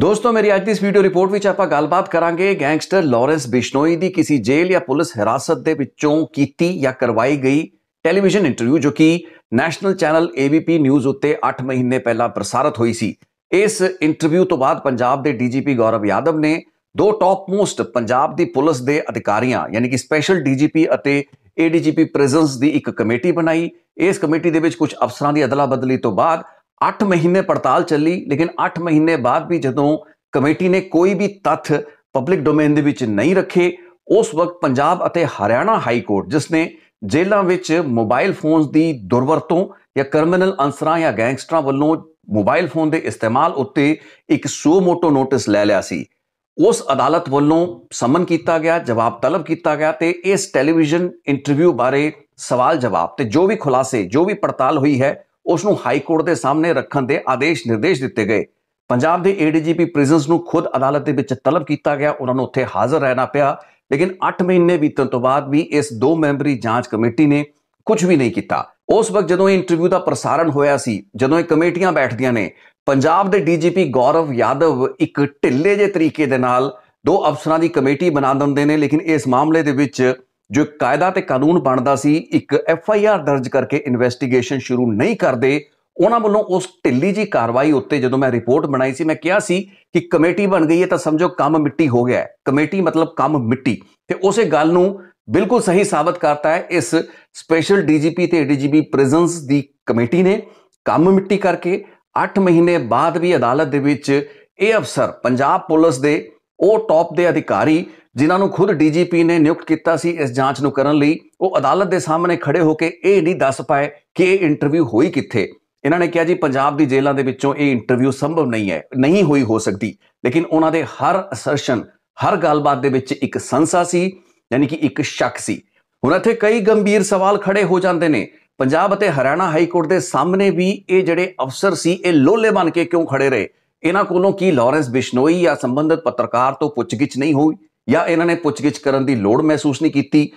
ਦੋਸਤੋ ਮੇਰੀ ਅੱਜ ਦੀ ਇਸ ਵੀਡੀਓ ਰਿਪੋਰਟ ਵਿੱਚ ਆਪਾਂ ਗੱਲਬਾਤ ਕਰਾਂਗੇ ਗੈਂਗਸਟਰ ਲਾਰੈਂਸ ਬਿਸ਼ਨੋਈ ਦੀ ਕਿਸੇ ਜੇਲ੍ਹ ਜਾਂ ਪੁਲਿਸ ਹਿਰਾਸਤ ਦੇ ਵਿੱਚੋਂ ਕੀਤੀ ਜਾਂ ਕਰਵਾਈ ਗਈ ਟੈਲੀਵਿਜ਼ਨ ਇੰਟਰਵਿਊ ਜੋ ਕਿ ਨੈਸ਼ਨਲ ਚੈਨਲ ABP ਨਿਊਜ਼ ਉੱਤੇ 8 ਮਹੀਨੇ ਪਹਿਲਾਂ ਪ੍ਰਸਾਰਿਤ ਹੋਈ ਸੀ ਇਸ ਇੰਟਰਵਿਊ ਤੋਂ ਬਾਅਦ ਪੰਜਾਬ ਦੇ ਡੀਜੀਪੀ ਗੌਰਵ ਯਾਦਵ ਨੇ ਦੋ ਟੌਪ ਮੋਸਟ ਪੰਜਾਬ ਦੀ ਪੁਲਿਸ ਦੇ ਅਧਿਕਾਰੀਆਂ ਯਾਨੀ ਕਿ ਸਪੈਸ਼ਲ ਡੀਜੀਪੀ ਅਤੇ ਏਡੀਜੀਪੀ ਪ੍ਰੈਜ਼ੈਂਸ ਦੀ ਇੱਕ ਕਮੇਟੀ ਬਣਾਈ ਇਸ ਕਮੇਟੀ ਦੇ ਵਿੱਚ ਕੁਝ ਅਫਸਰਾਂ ਦੀ ਅਦਲਾ ਬਦਲੀ ਤੋਂ ਬਾਅਦ 8 ਮਹੀਨੇ ਪੜਤਾਲ ਚੱਲੀ ਲੇਕਿਨ 8 ਮਹੀਨੇ ਬਾਅਦ ਵੀ ਜਦੋਂ ਕਮੇਟੀ ਨੇ ਕੋਈ ਵੀ ਤੱਥ ਪਬਲਿਕ ਡੋਮੇਨ ਦੇ ਵਿੱਚ ਨਹੀਂ ਰੱਖੇ ਉਸ ਵਕਤ ਪੰਜਾਬ ਅਤੇ ਹਰਿਆਣਾ ਹਾਈ ਕੋਰਟ ਜਿਸ ਨੇ ਜੇਲ੍ਹਾਂ ਵਿੱਚ ਮੋਬਾਈਲ ਫੋਨਸ ਦੀ ਦੁਰਵਰਤੋਂ ਜਾਂ ਕ੍ਰਿਮੀਨਲ ਅੰਸਰਾਂ ਜਾਂ ਗੈਂਗਸਟਰਾਂ ਵੱਲੋਂ ਮੋਬਾਈਲ ਫੋਨ ਦੇ ਇਸਤੇਮਾਲ ਉੱਤੇ ਇੱਕ ਸੋ ਮੋਟੋ ਨੋਟਿਸ ਲੈ ਲਿਆ ਸੀ ਉਸ ਅਦਾਲਤ ਵੱਲੋਂ ਸਮਨ ਕੀਤਾ ਗਿਆ ਜਵਾਬ ਤਲਬ ਕੀਤਾ ਗਿਆ ਤੇ ਇਸ ਟੈਲੀਵਿਜ਼ਨ ਇੰਟਰਵਿਊ ਬਾਰੇ ਸਵਾਲ ਜਵਾਬ ਤੇ ਜੋ ਵੀ ਖੁਲਾਸੇ ਜੋ ਵੀ ਪੜਤਾਲ ਹੋਈ ਹੈ ਉਸ ਨੂੰ ਹਾਈ ਕੋਰਟ ਦੇ ਸਾਹਮਣੇ ਰੱਖਣ ਦੇ ਆਦੇਸ਼ ਨਿਰਦੇਸ਼ ਦਿੱਤੇ ਗਏ ਪੰਜਾਬ ਦੇ ਏਡੀਜੀਪੀ ਪ੍ਰਿਜ਼ਨਸ ਨੂੰ ਖੁਦ ਅਦਾਲਤ ਦੇ ਵਿੱਚ ਤਲਬ ਕੀਤਾ ਗਿਆ ਉਹਨਾਂ ਨੂੰ ਉੱਥੇ ਹਾਜ਼ਰ ਰਹਿਣਾ ਪਿਆ ਲੇਕਿਨ 8 ਮਹੀਨੇ ਬੀਤਣ ਤੋਂ ਬਾਅਦ ਵੀ ਇਸ ਦੋ ਮੈਂਬਰੀ ਜਾਂਚ ਕਮੇਟੀ ਨੇ ਕੁਝ ਵੀ ਨਹੀਂ ਕੀਤਾ ਉਸ ਵਕਤ ਜਦੋਂ ਇਹ ਇੰਟਰਵਿਊ ਦਾ ਪ੍ਰਸਾਰਣ ਹੋਇਆ ਸੀ ਜਦੋਂ ਇਹ ਕਮੇਟੀਆਂ ਬੈਠਦੀਆਂ ਨੇ ਪੰਜਾਬ ਦੇ ਡੀਜੀਪੀ ਗੌਰਵ ਯਾਦਵ ਇੱਕ ਢਿੱਲੇ ਜੇ ਤਰੀਕੇ ਦੇ ਨਾਲ ਦੋ ਅਫਸਰਾਂ ਦੀ ਕਮੇਟੀ ਬਣਾ ਦਿੰਦੇ ਨੇ ਲੇਕਿਨ ਇਸ ਮਾਮਲੇ ਦੇ ਵਿੱਚ ਜੋ ਕਾਇਦਾ ਤੇ ਕਾਨੂੰਨ ਬਣਦਾ ਸੀ ਇੱਕ ਐਫ ਆਈ ਆਰ ਦਰਜ ਕਰਕੇ ਇਨਵੈਸਟੀਗੇਸ਼ਨ ਸ਼ੁਰੂ ਨਹੀਂ ਕਰਦੇ ਉਹਨਾਂ ਵੱਲੋਂ ਉਸ ਢਿੱਲੀ ਜੀ ਕਾਰਵਾਈ ਉੱਤੇ ਜਦੋਂ ਮੈਂ ਰਿਪੋਰਟ ਬਣਾਈ ਸੀ ਮੈਂ ਕਿਹਾ ਸੀ ਕਿ ਕਮੇਟੀ ਬਣ ਗਈ ਹੈ ਤਾਂ ਸਮਝੋ ਕੰਮ ਮਿੱਟੀ ਹੋ ਗਿਆ ਹੈ ਕਮੇਟੀ ਮਤਲਬ ਕੰਮ ਮਿੱਟੀ ਤੇ ਉਸੇ ਗੱਲ ਨੂੰ ਬਿਲਕੁਲ ਸਹੀ ਸਾਬਤ ਕਰਤਾ ਹੈ ਇਸ ਸਪੈਸ਼ਲ ਡੀਜੀਪੀ ਤੇ ਡੀਜੀਪੀ ਪ੍ਰੈਜ਼ੈਂਸ ਦੀ ਕਮੇਟੀ ਨੇ ਕੰਮ ਮਿੱਟੀ ਕਰਕੇ 8 ਮਹੀਨੇ ਬਾਅਦ ਵੀ ਅਦਾਲਤ ਦੇ ਵਿੱਚ ਇਹ ਅਫਸਰ ਪੰਜਾਬ ਪੁਲਿਸ ਦੇ ਉਹ ਟੌਪ ਦੇ ਅਧਿਕਾਰੀ ਜਿਨ੍ਹਾਂ ਨੂੰ ਖੁਦ ਡੀਜੀਪੀ ਨੇ ਨਿਯੁਕਤ ਕੀਤਾ ਸੀ ਇਸ ਜਾਂਚ ਨੂੰ ਕਰਨ ਲਈ ਉਹ ਅਦਾਲਤ ਦੇ ਸਾਹਮਣੇ ਖੜੇ ਹੋ ਕੇ ਇਹ ਨਹੀਂ ਦੱਸ ਪਾਏ ਕਿ ਇਹ ਇੰਟਰਵਿਊ ਹੋਈ ਕਿੱਥੇ ਇਹਨਾਂ ਨੇ ਕਿਹਾ ਜੀ ਪੰਜਾਬ ਦੀ ਜੇਲ੍ਹਾਂ ਦੇ ਵਿੱਚੋਂ ਇਹ ਇੰਟਰਵਿਊ ਸੰਭਵ ਨਹੀਂ ਹੈ ਨਹੀਂ ਹੋਈ ਹੋ ਸਕਦੀ ਲੇਕਿਨ ਉਹਨਾਂ ਦੇ ਹਰ ਅਸਰਸ਼ਨ ਹਰ ਗੱਲਬਾਤ ਦੇ ਵਿੱਚ ਇੱਕ ਸੰਸਾ ਸੀ ਯਾਨੀ ਕਿ ਇੱਕ ਸ਼ੱਕ ਸੀ ਹੁਣ ਇੱਥੇ ਕਈ ਗੰਭੀਰ ਸਵਾਲ ਖੜੇ ਹੋ ਜਾਂਦੇ ਨੇ ਪੰਜਾਬ ਅਤੇ ਹਰਿਆਣਾ ਹਾਈ ਕੋਰਟ ਦੇ ਸਾਹਮਣੇ ਵੀ ਇਹ ਜਿਹੜੇ ਅਫਸਰ ਸੀ ਇਹ ਲੋਲੇ ਬਣ ਕੇ ਕਿਉਂ ਖੜੇ ਰਹੇ ਇਹਨਾਂ ਕੋਲੋਂ ਕੀ ਲਾਰੈਂਸ ਬਿਸ਼ਨੋਈ ਜਾਂ ਸੰਬੰਧਿਤ ਪੱਤਰਕਾਰ ਤੋਂ ਪੁੱਛਗਿੱਛ ਨਹੀਂ ਹੋਈ ਜਾਂ ਇਹਨਾਂ ਨੇ ਪੁੱਛਗਿੱਛ ਕਰਨ ਦੀ ਲੋੜ ਮਹਿਸੂਸ ਨਹੀਂ ਕੀਤੀ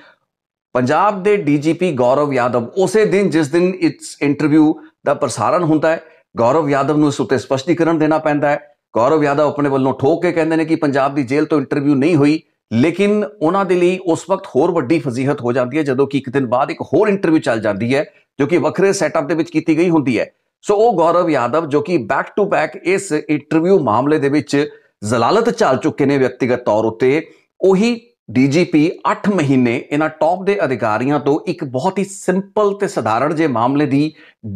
ਪੰਜਾਬ ਦੇ ਡੀਜੀਪੀ ਗੌਰਵ ਯਾਦਵ ਉਸੇ ਦਿਨ ਜਿਸ ਦਿਨ ਇਟਸ ਇੰਟਰਵਿਊ ਦਾ ਪ੍ਰਸਾਰਣ ਹੁੰਦਾ ਹੈ ਗੌਰਵ ਯਾਦਵ ਨੂੰ ਇਸ ਉੱਤੇ ਸਪਸ਼ਟੀਕਰਨ ਦੇਣਾ ਪੈਂਦਾ ਹੈ ਗੌਰਵ ਯਾਦਵ ਆਪਣੇ ਵੱਲੋਂ ਠੋਕ ਕੇ ਕਹਿੰਦੇ ਨੇ ਕਿ ਪੰਜਾਬ ਦੀ ਜੇਲ੍ਹ ਤੋਂ ਇੰਟਰਵਿਊ ਨਹੀਂ ਹੋਈ ਲੇਕਿਨ ਉਹਨਾਂ ਦੇ ਲਈ ਉਸ ਵਕਤ ਹੋਰ ਵੱਡੀ ਫਜ਼ੀਹਤ ਹੋ ਜਾਂਦੀ ਹੈ ਜਦੋਂ ਕਿ ਇੱਕ ਦਿਨ ਬਾਅਦ ਇੱਕ ਹੋਰ ਇੰਟਰਵਿਊ ਚੱਲ ਜਾਂਦੀ ਹੈ ਜੋ ਕਿ ਵੱਖਰੇ ਸੈਟਅਪ ਦੇ ਵਿੱਚ ਕੀਤੀ ਗਈ ਹੁੰਦੀ ਹੈ ਸੋ ਉਹ ਗੌਰਵ ਯਾਦਵ ਜੋ ਕਿ ਬੈਕ ਟੂ ਬੈਕ ਇਸ ਇੰਟਰਵਿਊ ਮਾਮਲੇ ਦੇ ਵਿੱਚ ਜ਼ਲਾਲਤ ਚਾਲ ਚੁੱਕੇ ਨੇ ਵਿਅਕਤੀਗਤ ਤੌਰ ਉਤੇ ਉਹੀ ਡੀਜੀਪੀ 8 ਮਹੀਨੇ ਇਹਨਾਂ ਟੌਪ ਦੇ ਅਧਿਕਾਰੀਆਂ ਤੋਂ ਇੱਕ ਬਹੁਤ ਹੀ ਸਿੰਪਲ ਤੇ ਸਧਾਰਨ ਜੇ ਮਾਮਲੇ ਦੀ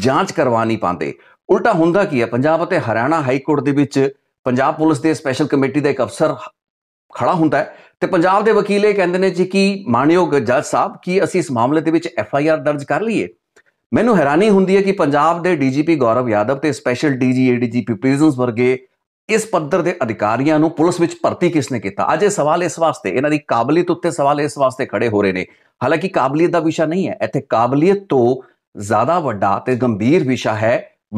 ਜਾਂਚ ਕਰਵਾ ਨਹੀਂ ਪਾਉਂਦੇ ਉਲਟਾ ਹੁੰਦਾ ਕੀ ਹੈ ਪੰਜਾਬ ਅਤੇ ਹਰਿਆਣਾ ਹਾਈ ਕੋਰਟ ਦੇ ਵਿੱਚ ਪੰਜਾਬ ਪੁਲਿਸ ਦੇ ਸਪੈਸ਼ਲ ਕਮੇਟੀ ਦਾ ਇੱਕ ਅਫਸਰ ਖੜਾ ਹੁੰਦਾ ਹੈ ਤੇ ਪੰਜਾਬ ਦੇ ਵਕੀਲੇ ਕਹਿੰਦੇ ਨੇ ਜੀ ਕਿ ਮਾਨਯੋਗ ਜੱਜ ਸਾਹਿਬ ਕੀ ਅਸੀਂ ਇਸ ਮਾਮਲੇ ਦੇ ਵਿੱਚ ਐਫ ਆਈ ਆਰ ਦਰਜ ਕਰ ਲਈਏ ਮੈਨੂੰ ਹੈਰਾਨੀ ਹੁੰਦੀ ਹੈ ਕਿ ਪੰਜਾਬ ਦੇ ਡੀਜੀਪੀ ਗੌਰਵ ਯਾਦਵ ਤੇ ਸਪੈਸ਼ਲ ਡੀਜੀ ਏਡੀਜੀਪੀ ਪ੍ਰਿਜ਼ਨਸ ਵਰਗੇ ਇਸ ਪੱਧਰ ਦੇ ਅਧਿਕਾਰੀਆਂ ਨੂੰ ਪੁਲਿਸ ਵਿੱਚ ਭਰਤੀ ਕਿਸ ਨੇ ਕੀਤਾ ਅੱਜ ਇਹ ਸਵਾਲ ਇਸ ਵਾਸਤੇ ਇਹਨਾਂ ਦੀ ਕਾਬਲੀਅਤ ਉੱਤੇ ਸਵਾਲ ਇਸ ਵਾਸਤੇ ਖੜੇ ਹੋ ਰਹੇ ਨੇ ਹਾਲਾਂਕਿ ਕਾਬਲੀਅਤ ਦਾ ਵਿਸ਼ਾ ਨਹੀਂ ਹੈ ਇੱਥੇ ਕਾਬਲੀਅਤ ਤੋਂ ਜ਼ਿਆਦਾ ਵੱਡਾ ਤੇ ਗੰਭੀਰ ਵਿਸ਼ਾ ਹੈ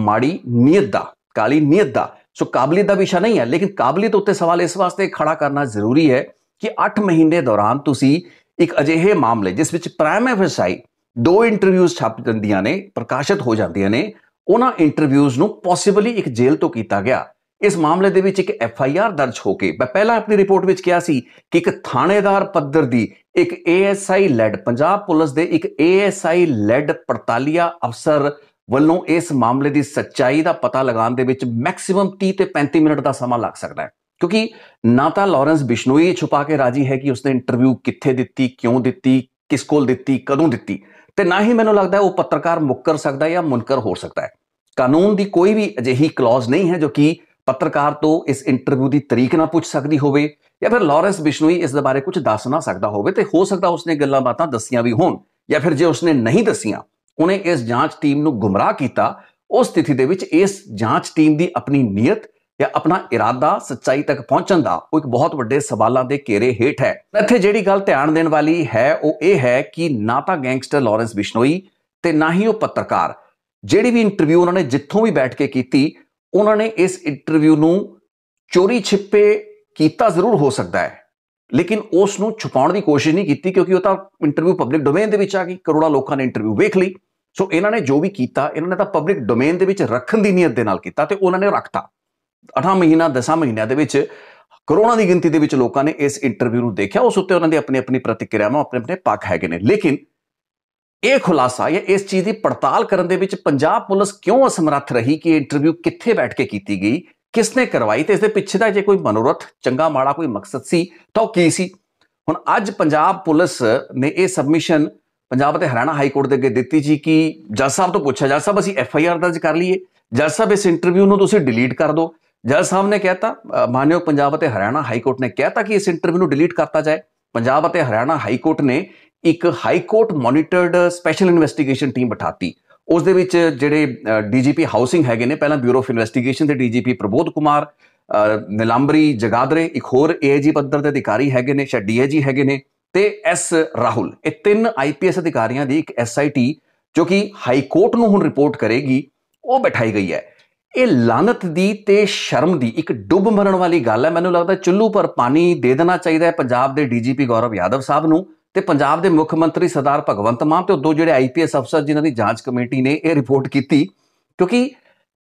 ਮਾੜੀ ਨੀਅਤ ਦਾ ਕਾਲੀ ਨੀਅਤ ਦਾ ਸੋ ਕਾਬਲੀਅਤ ਦਾ ਵਿਸ਼ਾ ਨਹੀਂ ਹੈ ਲੇਕਿਨ ਕਾਬਲੀਅਤ ਉੱਤੇ ਸਵਾਲ ਇਸ ਵਾਸਤੇ ਖੜਾ ਕਰਨਾ ਜ਼ਰੂਰੀ ਹੈ ਕਿ 8 ਮਹੀਨੇ ਦੌਰਾਨ ਤੁਸੀਂ ਇੱਕ ਅਜਿਹੇ ਮਾਮਲੇ ਜਿਸ ਵਿੱਚ ਪ੍ਰਾਈਮ ਐਫਐਸਆਈ ਦੋ ਇੰਟਰਵਿਊਜ਼ ਛਪ ਜਾਂਦੀਆਂ ਨੇ ਪ੍ਰਕਾਸ਼ਿਤ ਹੋ ਜਾਂਦੀਆਂ ਨੇ ਉਹਨਾਂ ਇੰਟਰਵਿਊਜ਼ ਨੂੰ ਪੋਸੀਬਲੀ ਇੱਕ ਜੇਲ੍ਹ ਤੋਂ ਕੀਤਾ ਗਿਆ ਇਸ ਮਾਮਲੇ ਦੇ ਵਿੱਚ ਇੱਕ ਐਫ ਆਈ ਆਰ ਦਰਜ ਹੋ ਕੇ ਮੈਂ ਪਹਿਲਾਂ ਆਪਣੀ ਰਿਪੋਰਟ ਵਿੱਚ ਕਿਹਾ ਸੀ ਕਿ ਇੱਕ ਥਾਣੇਦਾਰ ਪੱਧਰ ਦੀ ਇੱਕ ਏਐਸਆਈ ਲੈਡ ਪੰਜਾਬ ਪੁਲਿਸ ਦੇ ਇੱਕ ਏਐਸਆਈ ਲੈਡ ਪੜਤਾਲੀਆ ਅਫਸਰ ਵੱਲੋਂ ਇਸ ਮਾਮਲੇ ਦੀ ਸੱਚਾਈ ਦਾ ਪਤਾ ਲਗਾਉਣ ਦੇ ਵਿੱਚ ਮੈਕਸਿਮਮ 30 ਤੇ 35 ਮਿੰਟ ਦਾ ਸਮਾਂ ਲੱਗ ਸਕਦਾ ਹੈ ਕਿਉਂਕਿ ਨਾ ਤਾਂ ਲਾਰੈਂਸ ਬਿਸ਼ਨੋਈ ਛੁਪਾ ਕੇ ਰਾਜੀ ਹੈ ਕਿ ਉਸਨੇ ਇੰਟਰਵਿਊ ਕਿੱਥੇ ਦਿੱਤੀ ਕਿਉਂ ਦਿੱਤੀ ਕਿਸ ਕੋਲ ਦਿੱਤੀ ਕਦੋਂ ਦਿੱਤੀ ਤੇ ਨਾ ਹੀ ਮੈਨੂੰ ਲੱਗਦਾ ਉਹ ਪੱਤਰਕਾਰ ਮੁੱਕਰ ਸਕਦਾ ਜਾਂ ਮੁਨਕਰ ਹੋ ਸਕਦਾ ਹੈ ਕਾਨੂੰਨ ਦੀ ਕੋਈ ਵੀ ਅਜਿਹੀ ਕਲੌਜ਼ ਨਹੀਂ ਹੈ ਜੋ ਕਿ ਪੱਤਰਕਾਰ ਤੋਂ ਇਸ ਇੰਟਰਵਿਊ ਦੀ ਤਰੀਕ ਨਾ ਪੁੱਛ ਸਕਦੀ ਹੋਵੇ ਜਾਂ ਫਿਰ ਲਾਰੈਂਸ ਬਿਸ਼ਨੋਈ ਇਸ ਦੇ ਬਾਰੇ ਕੁਝ ਦੱਸ ਨਾ ਸਕਦਾ ਹੋਵੇ ਤੇ ਹੋ ਸਕਦਾ ਉਸਨੇ ਗੱਲਾਂ ਬਾਤਾਂ ਦੱਸੀਆਂ ਵੀ ਹੋਣ ਜਾਂ ਫਿਰ ਜੇ ਉਸਨੇ ਨਹੀਂ ਦੱਸੀਆਂ ਉਹਨੇ ਇਸ ਜਾਂਚ ਟੀਮ ਨੂੰ ਗੁੰਮਰਾਹ ਕੀਤਾ ਉਸ ਸਥਿਤੀ ਦੇ ਵਿੱਚ ਇਸ ਜਾਂਚ ਟੀਮ ਦੀ ਆਪਣੀ ਨੀਅਤ ਜਾਂ ਆਪਣਾ ਇਰਾਦਾ ਸੱਚਾਈ ਤੱਕ ਪਹੁੰਚਣ ਦਾ ਉਹ ਇੱਕ ਬਹੁਤ ਵੱਡੇ ਸਵਾਲਾਂ ਦੇ ਘੇਰੇ ਹੇਠ ਹੈ ਇੱਥੇ ਜਿਹੜੀ ਗੱਲ ਧਿਆਨ ਦੇਣ ਵਾਲੀ ਹੈ ਉਹ ਇਹ ਹੈ ਕਿ ਨਾ ਤਾਂ ਗੈਂਗਸਟਰ ਲਾਰੈਂਸ ਬਿਸ਼ਨੋਈ ਤੇ ਨਾ ਹੀ ਉਹ ਪੱਤਰਕਾਰ ਜਿਹੜੀ ਵੀ ਇੰਟਰਵਿਊ ਉਹਨਾਂ ਨੇ ਜਿੱਥੋਂ ਵੀ ਬੈਠ ਕੇ ਕੀਤੀ ਉਹਨਾਂ ਨੇ ਇਸ ਇੰਟਰਵਿਊ ਨੂੰ ਚੋਰੀ ਛਿਪੇ ਕੀਤਾ ਜ਼ਰੂਰ ਹੋ ਸਕਦਾ ਹੈ ਲੇਕਿਨ ਉਸ ਨੂੰ ਛੁਪਾਉਣ ਦੀ ਕੋਸ਼ਿਸ਼ ਨਹੀਂ ਕੀਤੀ ਕਿਉਂਕਿ ਉਹ ਤਾਂ ਇੰਟਰਵਿਊ ਪਬਲਿਕ ਡੋਮੇਨ ਦੇ ਵਿੱਚ ਆ ਗਈ ਕਰੋੜਾਂ ਲੋਕਾਂ ਨੇ ਇੰਟਰਵਿਊ ਵੇਖ ਲਈ ਸੋ ਇਹਨਾਂ ਨੇ ਜੋ ਵੀ ਕੀਤਾ ਇਹਨਾਂ ਨੇ ਤਾਂ ਪਬਲਿਕ ਡੋਮੇਨ ਦੇ ਵਿੱਚ ਰੱਖਣ ਦੀ ਨੀਅਤ ਦੇ ਨਾਲ ਕੀਤਾ ਤੇ ਉਹਨਾਂ ਨੇ ਰੱਖਤਾ 8 ਮਹੀਨਾ 10 ਮਹੀਨਿਆਂ ਦੇ ਵਿੱਚ ਕਰੋਨਾ ਦੀ ਗਿਣਤੀ ਦੇ ਵਿੱਚ ਲੋਕਾਂ ਨੇ ਇਸ ਇੰਟਰਵਿਊ ਨੂੰ ਦੇਖਿਆ ਉਸ ਉੱਤੇ ਉਹਨਾਂ ਦੀ ਆਪਣੀ ਆਪਣੀ ਪ੍ਰਤੀਕਿਰਿਆਵਾਂ ਆਪਣੇ ਆਪਣੇ ਪੱਖ ਹੈਗੇ ਨੇ ਲੇਕਿਨ ਇਹ ਖੁਲਾਸਾ ਜਾਂ ਇਸ ਚੀਜ਼ ਦੀ ਪੜਤਾਲ ਕਰਨ ਦੇ ਵਿੱਚ ਪੰਜਾਬ ਪੁਲਿਸ ਕਿਉਂ ਅਸਮਰੱਥ ਰਹੀ ਕਿ ਇੰਟਰਵਿਊ ਕਿੱਥੇ ਬੈਠ ਕੇ ਕੀਤੀ ਗਈ ਕਿਸ ਨੇ ਕਰਵਾਈ ਤੇ ਇਸ ਦੇ ਪਿੱਛੇ ਦਾ ਜੇ ਕੋਈ ਮਨੋਰਥ ਚੰਗਾ ਮਾੜਾ ਕੋਈ ਮਕਸਦ ਸੀ ਤਾਂ ਉਹ ਕੀ ਸੀ ਹੁਣ ਅੱਜ ਪੰਜਾਬ ਪੁਲਿਸ ਨੇ ਇਹ ਸਬਮਿਸ਼ਨ ਪੰਜਾਬ ਅਤੇ ਹਰਿਆਣਾ ਹਾਈ ਕੋਰਟ ਦੇ ਅੱਗੇ ਦਿੱਤੀ ਜੀ ਕਿ ਜੱਜ ਸਾਹਿਬ ਤੋਂ ਪੁੱਛਿਆ ਜੱਜ ਸਾਹਿਬ ਅਸੀਂ ਐਫ ਆਈ ਆਰ ਦਰਜ ਕਰ ਲਈਏ ਜੱਜ ਸਾਹਿਬ ਇਸ ਇੰਟਰਵਿਊ ਨੂੰ ਤੁਸੀਂ ਡਿਲੀਟ ਕਰ ਦਿਓ ਜੱਜ ਸਾਹਿਬ ਨੇ ਕਹਿਤਾ ਮਾਨਯੋਗ ਪੰਜਾਬ ਅਤੇ ਹਰਿਆਣਾ ਹਾਈ ਕੋਰਟ ਨੇ ਕਹਿਤਾ ਕਿ ਇਸ ਇੰਟਰਵਿਊ ਨੂੰ ਡਿਲੀਟ ਕਰਤਾ ਜਾਏ ਪੰਜਾਬ ਅਤੇ ਹਰਿਆਣਾ ਹਾਈ ਕੋਰਟ ਨੇ ਇੱਕ high court monitored special investigation team ਬਿਠਾਤੀ ਉਸ ਦੇ ਵਿੱਚ ਜਿਹੜੇ ਡੀਜੀਪੀ ਹਾਊਸਿੰਗ ਹੈਗੇ ਨੇ ਪਹਿਲਾਂ ਬਿਊਰੋ ਆਫ ਇਨਵੈਸਟੀਗੇਸ਼ਨ ਦੇ ਡੀਜੀਪੀ ਪ੍ਰਬੋਧ ਕੁਮਾਰ ਨਿਲੰਬਰੀ ਜਗਾਦਰੇ ਇੱਕ ਹੋਰ ਏਜੀ ਪੱਧਰ ਦੇ ਅਧਿਕਾਰੀ ਹੈਗੇ ਨੇ ਸ਼ਾ ਡੀਏਜੀ ਹੈਗੇ ਨੇ ਤੇ ਐਸ ਰਾਹੁਲ ਇਹ ਤਿੰਨ ਆਈਪੀਐਸ ਅਧਿਕਾਰੀਆਂ ਦੀ ਇੱਕ ਐਸਆਈਟੀ ਜੋ ਕਿ ਹਾਈ ਕੋਰਟ ਨੂੰ ਹੁਣ ਰਿਪੋਰਟ ਕਰੇਗੀ ਉਹ ਬਿਠਾਈ ਗਈ ਹੈ ਇਹ ਲਾਨਤ ਦੀ ਤੇ ਸ਼ਰਮ ਦੀ ਇੱਕ ਡੁੱਬ ਮਰਨ ਵਾਲੀ ਗੱਲ ਹੈ ਮੈਨੂੰ ਲੱਗਦਾ ਚੁੱਲੂ ਪਰ ਪਾਣੀ ਦੇ ਦੇਣਾ ਚਾਹੀਦਾ ਹੈ ਪੰਜਾਬ ਦੇ ਡੀਜੀਪੀ ਗੌਰਵ ਯਾਦਵ ਸਾਹਿਬ ਨੂੰ ਤੇ ਪੰਜਾਬ ਦੇ ਮੁੱਖ ਮੰਤਰੀ ਸਰਦਾਰ ਭਗਵੰਤ ਮਾਨ ਤੇ ਦੋ ਜਿਹੜੇ ਆਈਪੀਐਸ ਅਫਸਰ ਜਿਨ੍ਹਾਂ ਦੀ ਜਾਂਚ ਕਮੇਟੀ ਨੇ ਇਹ ਰਿਪੋਰਟ ਕੀਤੀ ਕਿਉਂਕਿ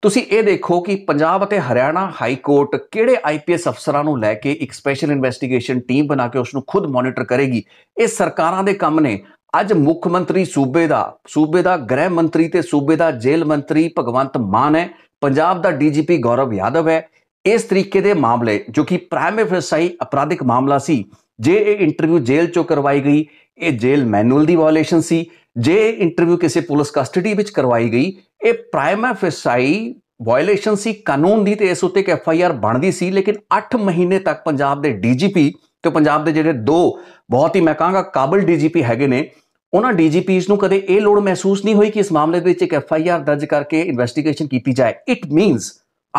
ਤੁਸੀਂ ਇਹ ਦੇਖੋ ਕਿ ਪੰਜਾਬ ਅਤੇ ਹਰਿਆਣਾ ਹਾਈ ਕੋਰਟ ਕਿਹੜੇ ਆਈਪੀਐਸ ਅਫਸਰਾਂ ਨੂੰ ਲੈ ਕੇ ਇੱਕ ਸਪੈਸ਼ਲ ਇਨਵੈਸਟੀਗੇਸ਼ਨ ਟੀਮ ਬਣਾ ਕੇ ਉਸ ਨੂੰ ਖੁਦ ਮੋਨੀਟਰ ਕਰੇਗੀ ਇਹ ਸਰਕਾਰਾਂ ਦੇ ਕੰਮ ਨੇ ਅੱਜ ਮੁੱਖ ਮੰਤਰੀ ਸੂਬੇ ਦਾ ਸੂਬੇ ਦਾ ਗ੍ਰਹਿ ਮੰਤਰੀ ਤੇ ਸੂਬੇ ਦਾ ਜੇਲ੍ਹ ਮੰਤਰੀ ਭਗਵੰਤ ਮਾਨ ਹੈ ਪੰਜਾਬ ਦਾ ਡੀਜੀਪੀ ਗੌਰਵ ਯਾਦਵ ਹੈ ਇਸ ਤਰੀਕੇ ਦੇ ਮਾਮਲੇ ਜੋ ਕਿ ਪ੍ਰਾਈਮ ਫਸਾਈ ਅਪਰਾਧਿਕ ਮਾਮਲਾ ਸੀ ਜੇ ਇਹ ਇੰਟਰਵਿਊ ਜੇਲ੍ਹ ਚੋਂ ਕਰਵਾਈ ਗਈ ਇਹ ਜੇਲ੍ਹ ਮੈਨੂਅਲ ਦੀ ਵਾਇਓਲੇਸ਼ਨ ਸੀ ਜੇ ਇਹ ਇੰਟਰਵਿਊ ਕਿਸੇ ਪੁਲਿਸ ਕਸਟਡੀ ਵਿੱਚ ਕਰਵਾਈ ਗਈ ਇਹ ਪ੍ਰਾਈਮ ਫਸਾਈ ਵਾਇਓਲੇਸ਼ਨ ਸੀ ਕਾਨੂੰਨ ਦੀ ਤੇ ਇਸ ਉੱਤੇ ਇੱਕ ਐਫ ਆਈ ਆਰ ਬਣਦੀ ਸੀ ਲੇਕਿਨ 8 ਮਹੀਨੇ ਤੱਕ ਪੰਜਾਬ ਦੇ ਡੀਜੀਪੀ ਤੇ ਪੰਜਾਬ ਦੇ ਜਿਹੜੇ ਦੋ ਬਹੁਤ ਹੀ ਮੈਂ ਕਹਾਂਗਾ ਕਾਬਲ ਡੀਜੀਪੀ ਹੈਗੇ ਨੇ ਉਹਨਾਂ ਡੀਜੀਪੀਜ਼ ਨੂੰ ਕਦੇ ਇਹ ਲੋੜ ਮਹਿਸੂਸ ਨਹੀਂ ਹੋਈ ਕਿ ਇਸ ਮਾਮਲੇ ਦੇ ਵਿੱਚ ਇੱਕ ਐਫ ਆਈ ਆਰ ਦਰਜ ਕਰਕੇ ਇਨਵੈਸਟੀਗੇਸ਼ਨ ਕੀਤੀ ਜਾਏ ਇਟ ਮੀਨਸ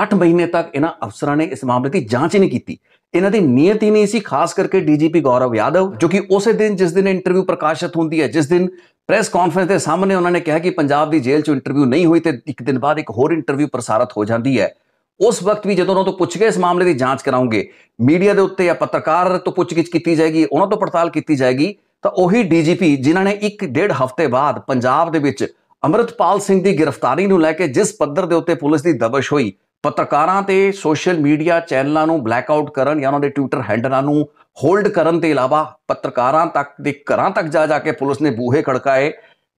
8 ਮਹੀਨੇ ਤੱਕ ਇਹਨਾਂ ਅਫਸਰਾਂ ਨੇ ਇਸ ਮਾਮਲੇ ਦੀ ਜਾਂਚ ਹੀ ਨਹੀਂ ਕੀਤੀ ਇਹਨਾਂ ਦੀ ਨੀਅਤ ਹੀ ਨਹੀਂ ਸੀ ਖਾਸ ਕਰਕੇ ਡੀਜੀਪੀ ਗੌਰਵ ਯਾਦਵ ਜੋ ਕਿ ਉਸੇ ਦਿਨ ਜਿਸ ਦਿਨ ਇੰਟਰਵਿਊ ਪ੍ਰਕਾਸ਼ਿਤ ਹੁੰਦੀ ਹੈ ਜਿਸ ਦਿਨ ਪ੍ਰੈਸ ਕਾਨਫਰੰਸ ਦੇ ਸਾਹਮਣੇ ਉਹਨਾਂ ਨੇ ਕਿਹਾ ਕਿ ਪੰਜਾਬ ਦੀ ਜੇਲ੍ਹ 'ਚ ਇੰਟਰਵਿਊ ਨਹੀਂ ਹੋਈ ਤੇ ਇੱਕ ਦਿਨ ਬਾਅਦ ਇੱਕ ਹੋਰ ਇੰਟਰਵਿਊ ਪ੍ਰਸਾਰਿਤ ਹੋ ਜਾਂਦੀ ਹੈ ਉਸ ਵਕਤ ਵੀ ਜਦੋਂ ਉਹਨਾਂ ਤੋਂ ਪੁੱਛ ਕੇ ਇਸ ਮਾਮਲੇ ਦੀ ਜਾਂਚ ਕਰਾਉਂਗੇ ਮੀਡੀਆ ਦੇ ਉੱਤੇ ਜਾਂ ਪੱਤਰਕਾਰ ਤੋਂ ਪੁੱਛਗਿੱਛ ਕੀਤੀ ਜਾਏਗੀ ਉਹਨਾਂ ਤੋਂ ਪੜਤਾਲ ਕੀਤੀ ਜਾਏਗੀ ਤਾਂ ਉਹੀ ਡੀਜੀਪੀ ਜਿਨ੍ਹਾਂ ਨੇ ਇੱਕ ਡੇਢ ਹਫ਼ਤੇ ਬਾਅਦ ਪੰਜਾਬ ਦੇ ਵਿੱਚ ਅਮਰਤਪਾਲ ਸਿੰਘ ਦੀ ਗ੍ਰਿਫਤਾਰੀ ਨੂੰ ਲੈ ਕੇ ਜਿਸ ਪੱਧਰ ਦੇ ਉੱਤੇ ਪੁਲਿਸ ਦੀ ਦਬਸ਼ ਹੋਈ ਪੱਤਰਕਾਰਾਂ ਤੇ ਸੋਸ਼ਲ ਮੀਡੀਆ ਚੈਨਲਾਂ ਨੂੰ ਬਲੈਕਆਊਟ ਕਰਨ ਜਾਂ ਉਹਨਾਂ ਦੇ ਟਵਿੱਟਰ ਹੈਂਡਲਾਂ ਨੂੰ ਹੋਲਡ ਕਰਨ ਤੋਂ ਇਲਾਵਾ ਪੱਤਰਕਾਰਾਂ ਤੱਕ ਦੇ ਘਰਾਂ ਤੱਕ ਜਾ ਜਾ ਕੇ ਪੁਲਿਸ ਨੇ ਬੂਹੇ ਖੜਕਾਏ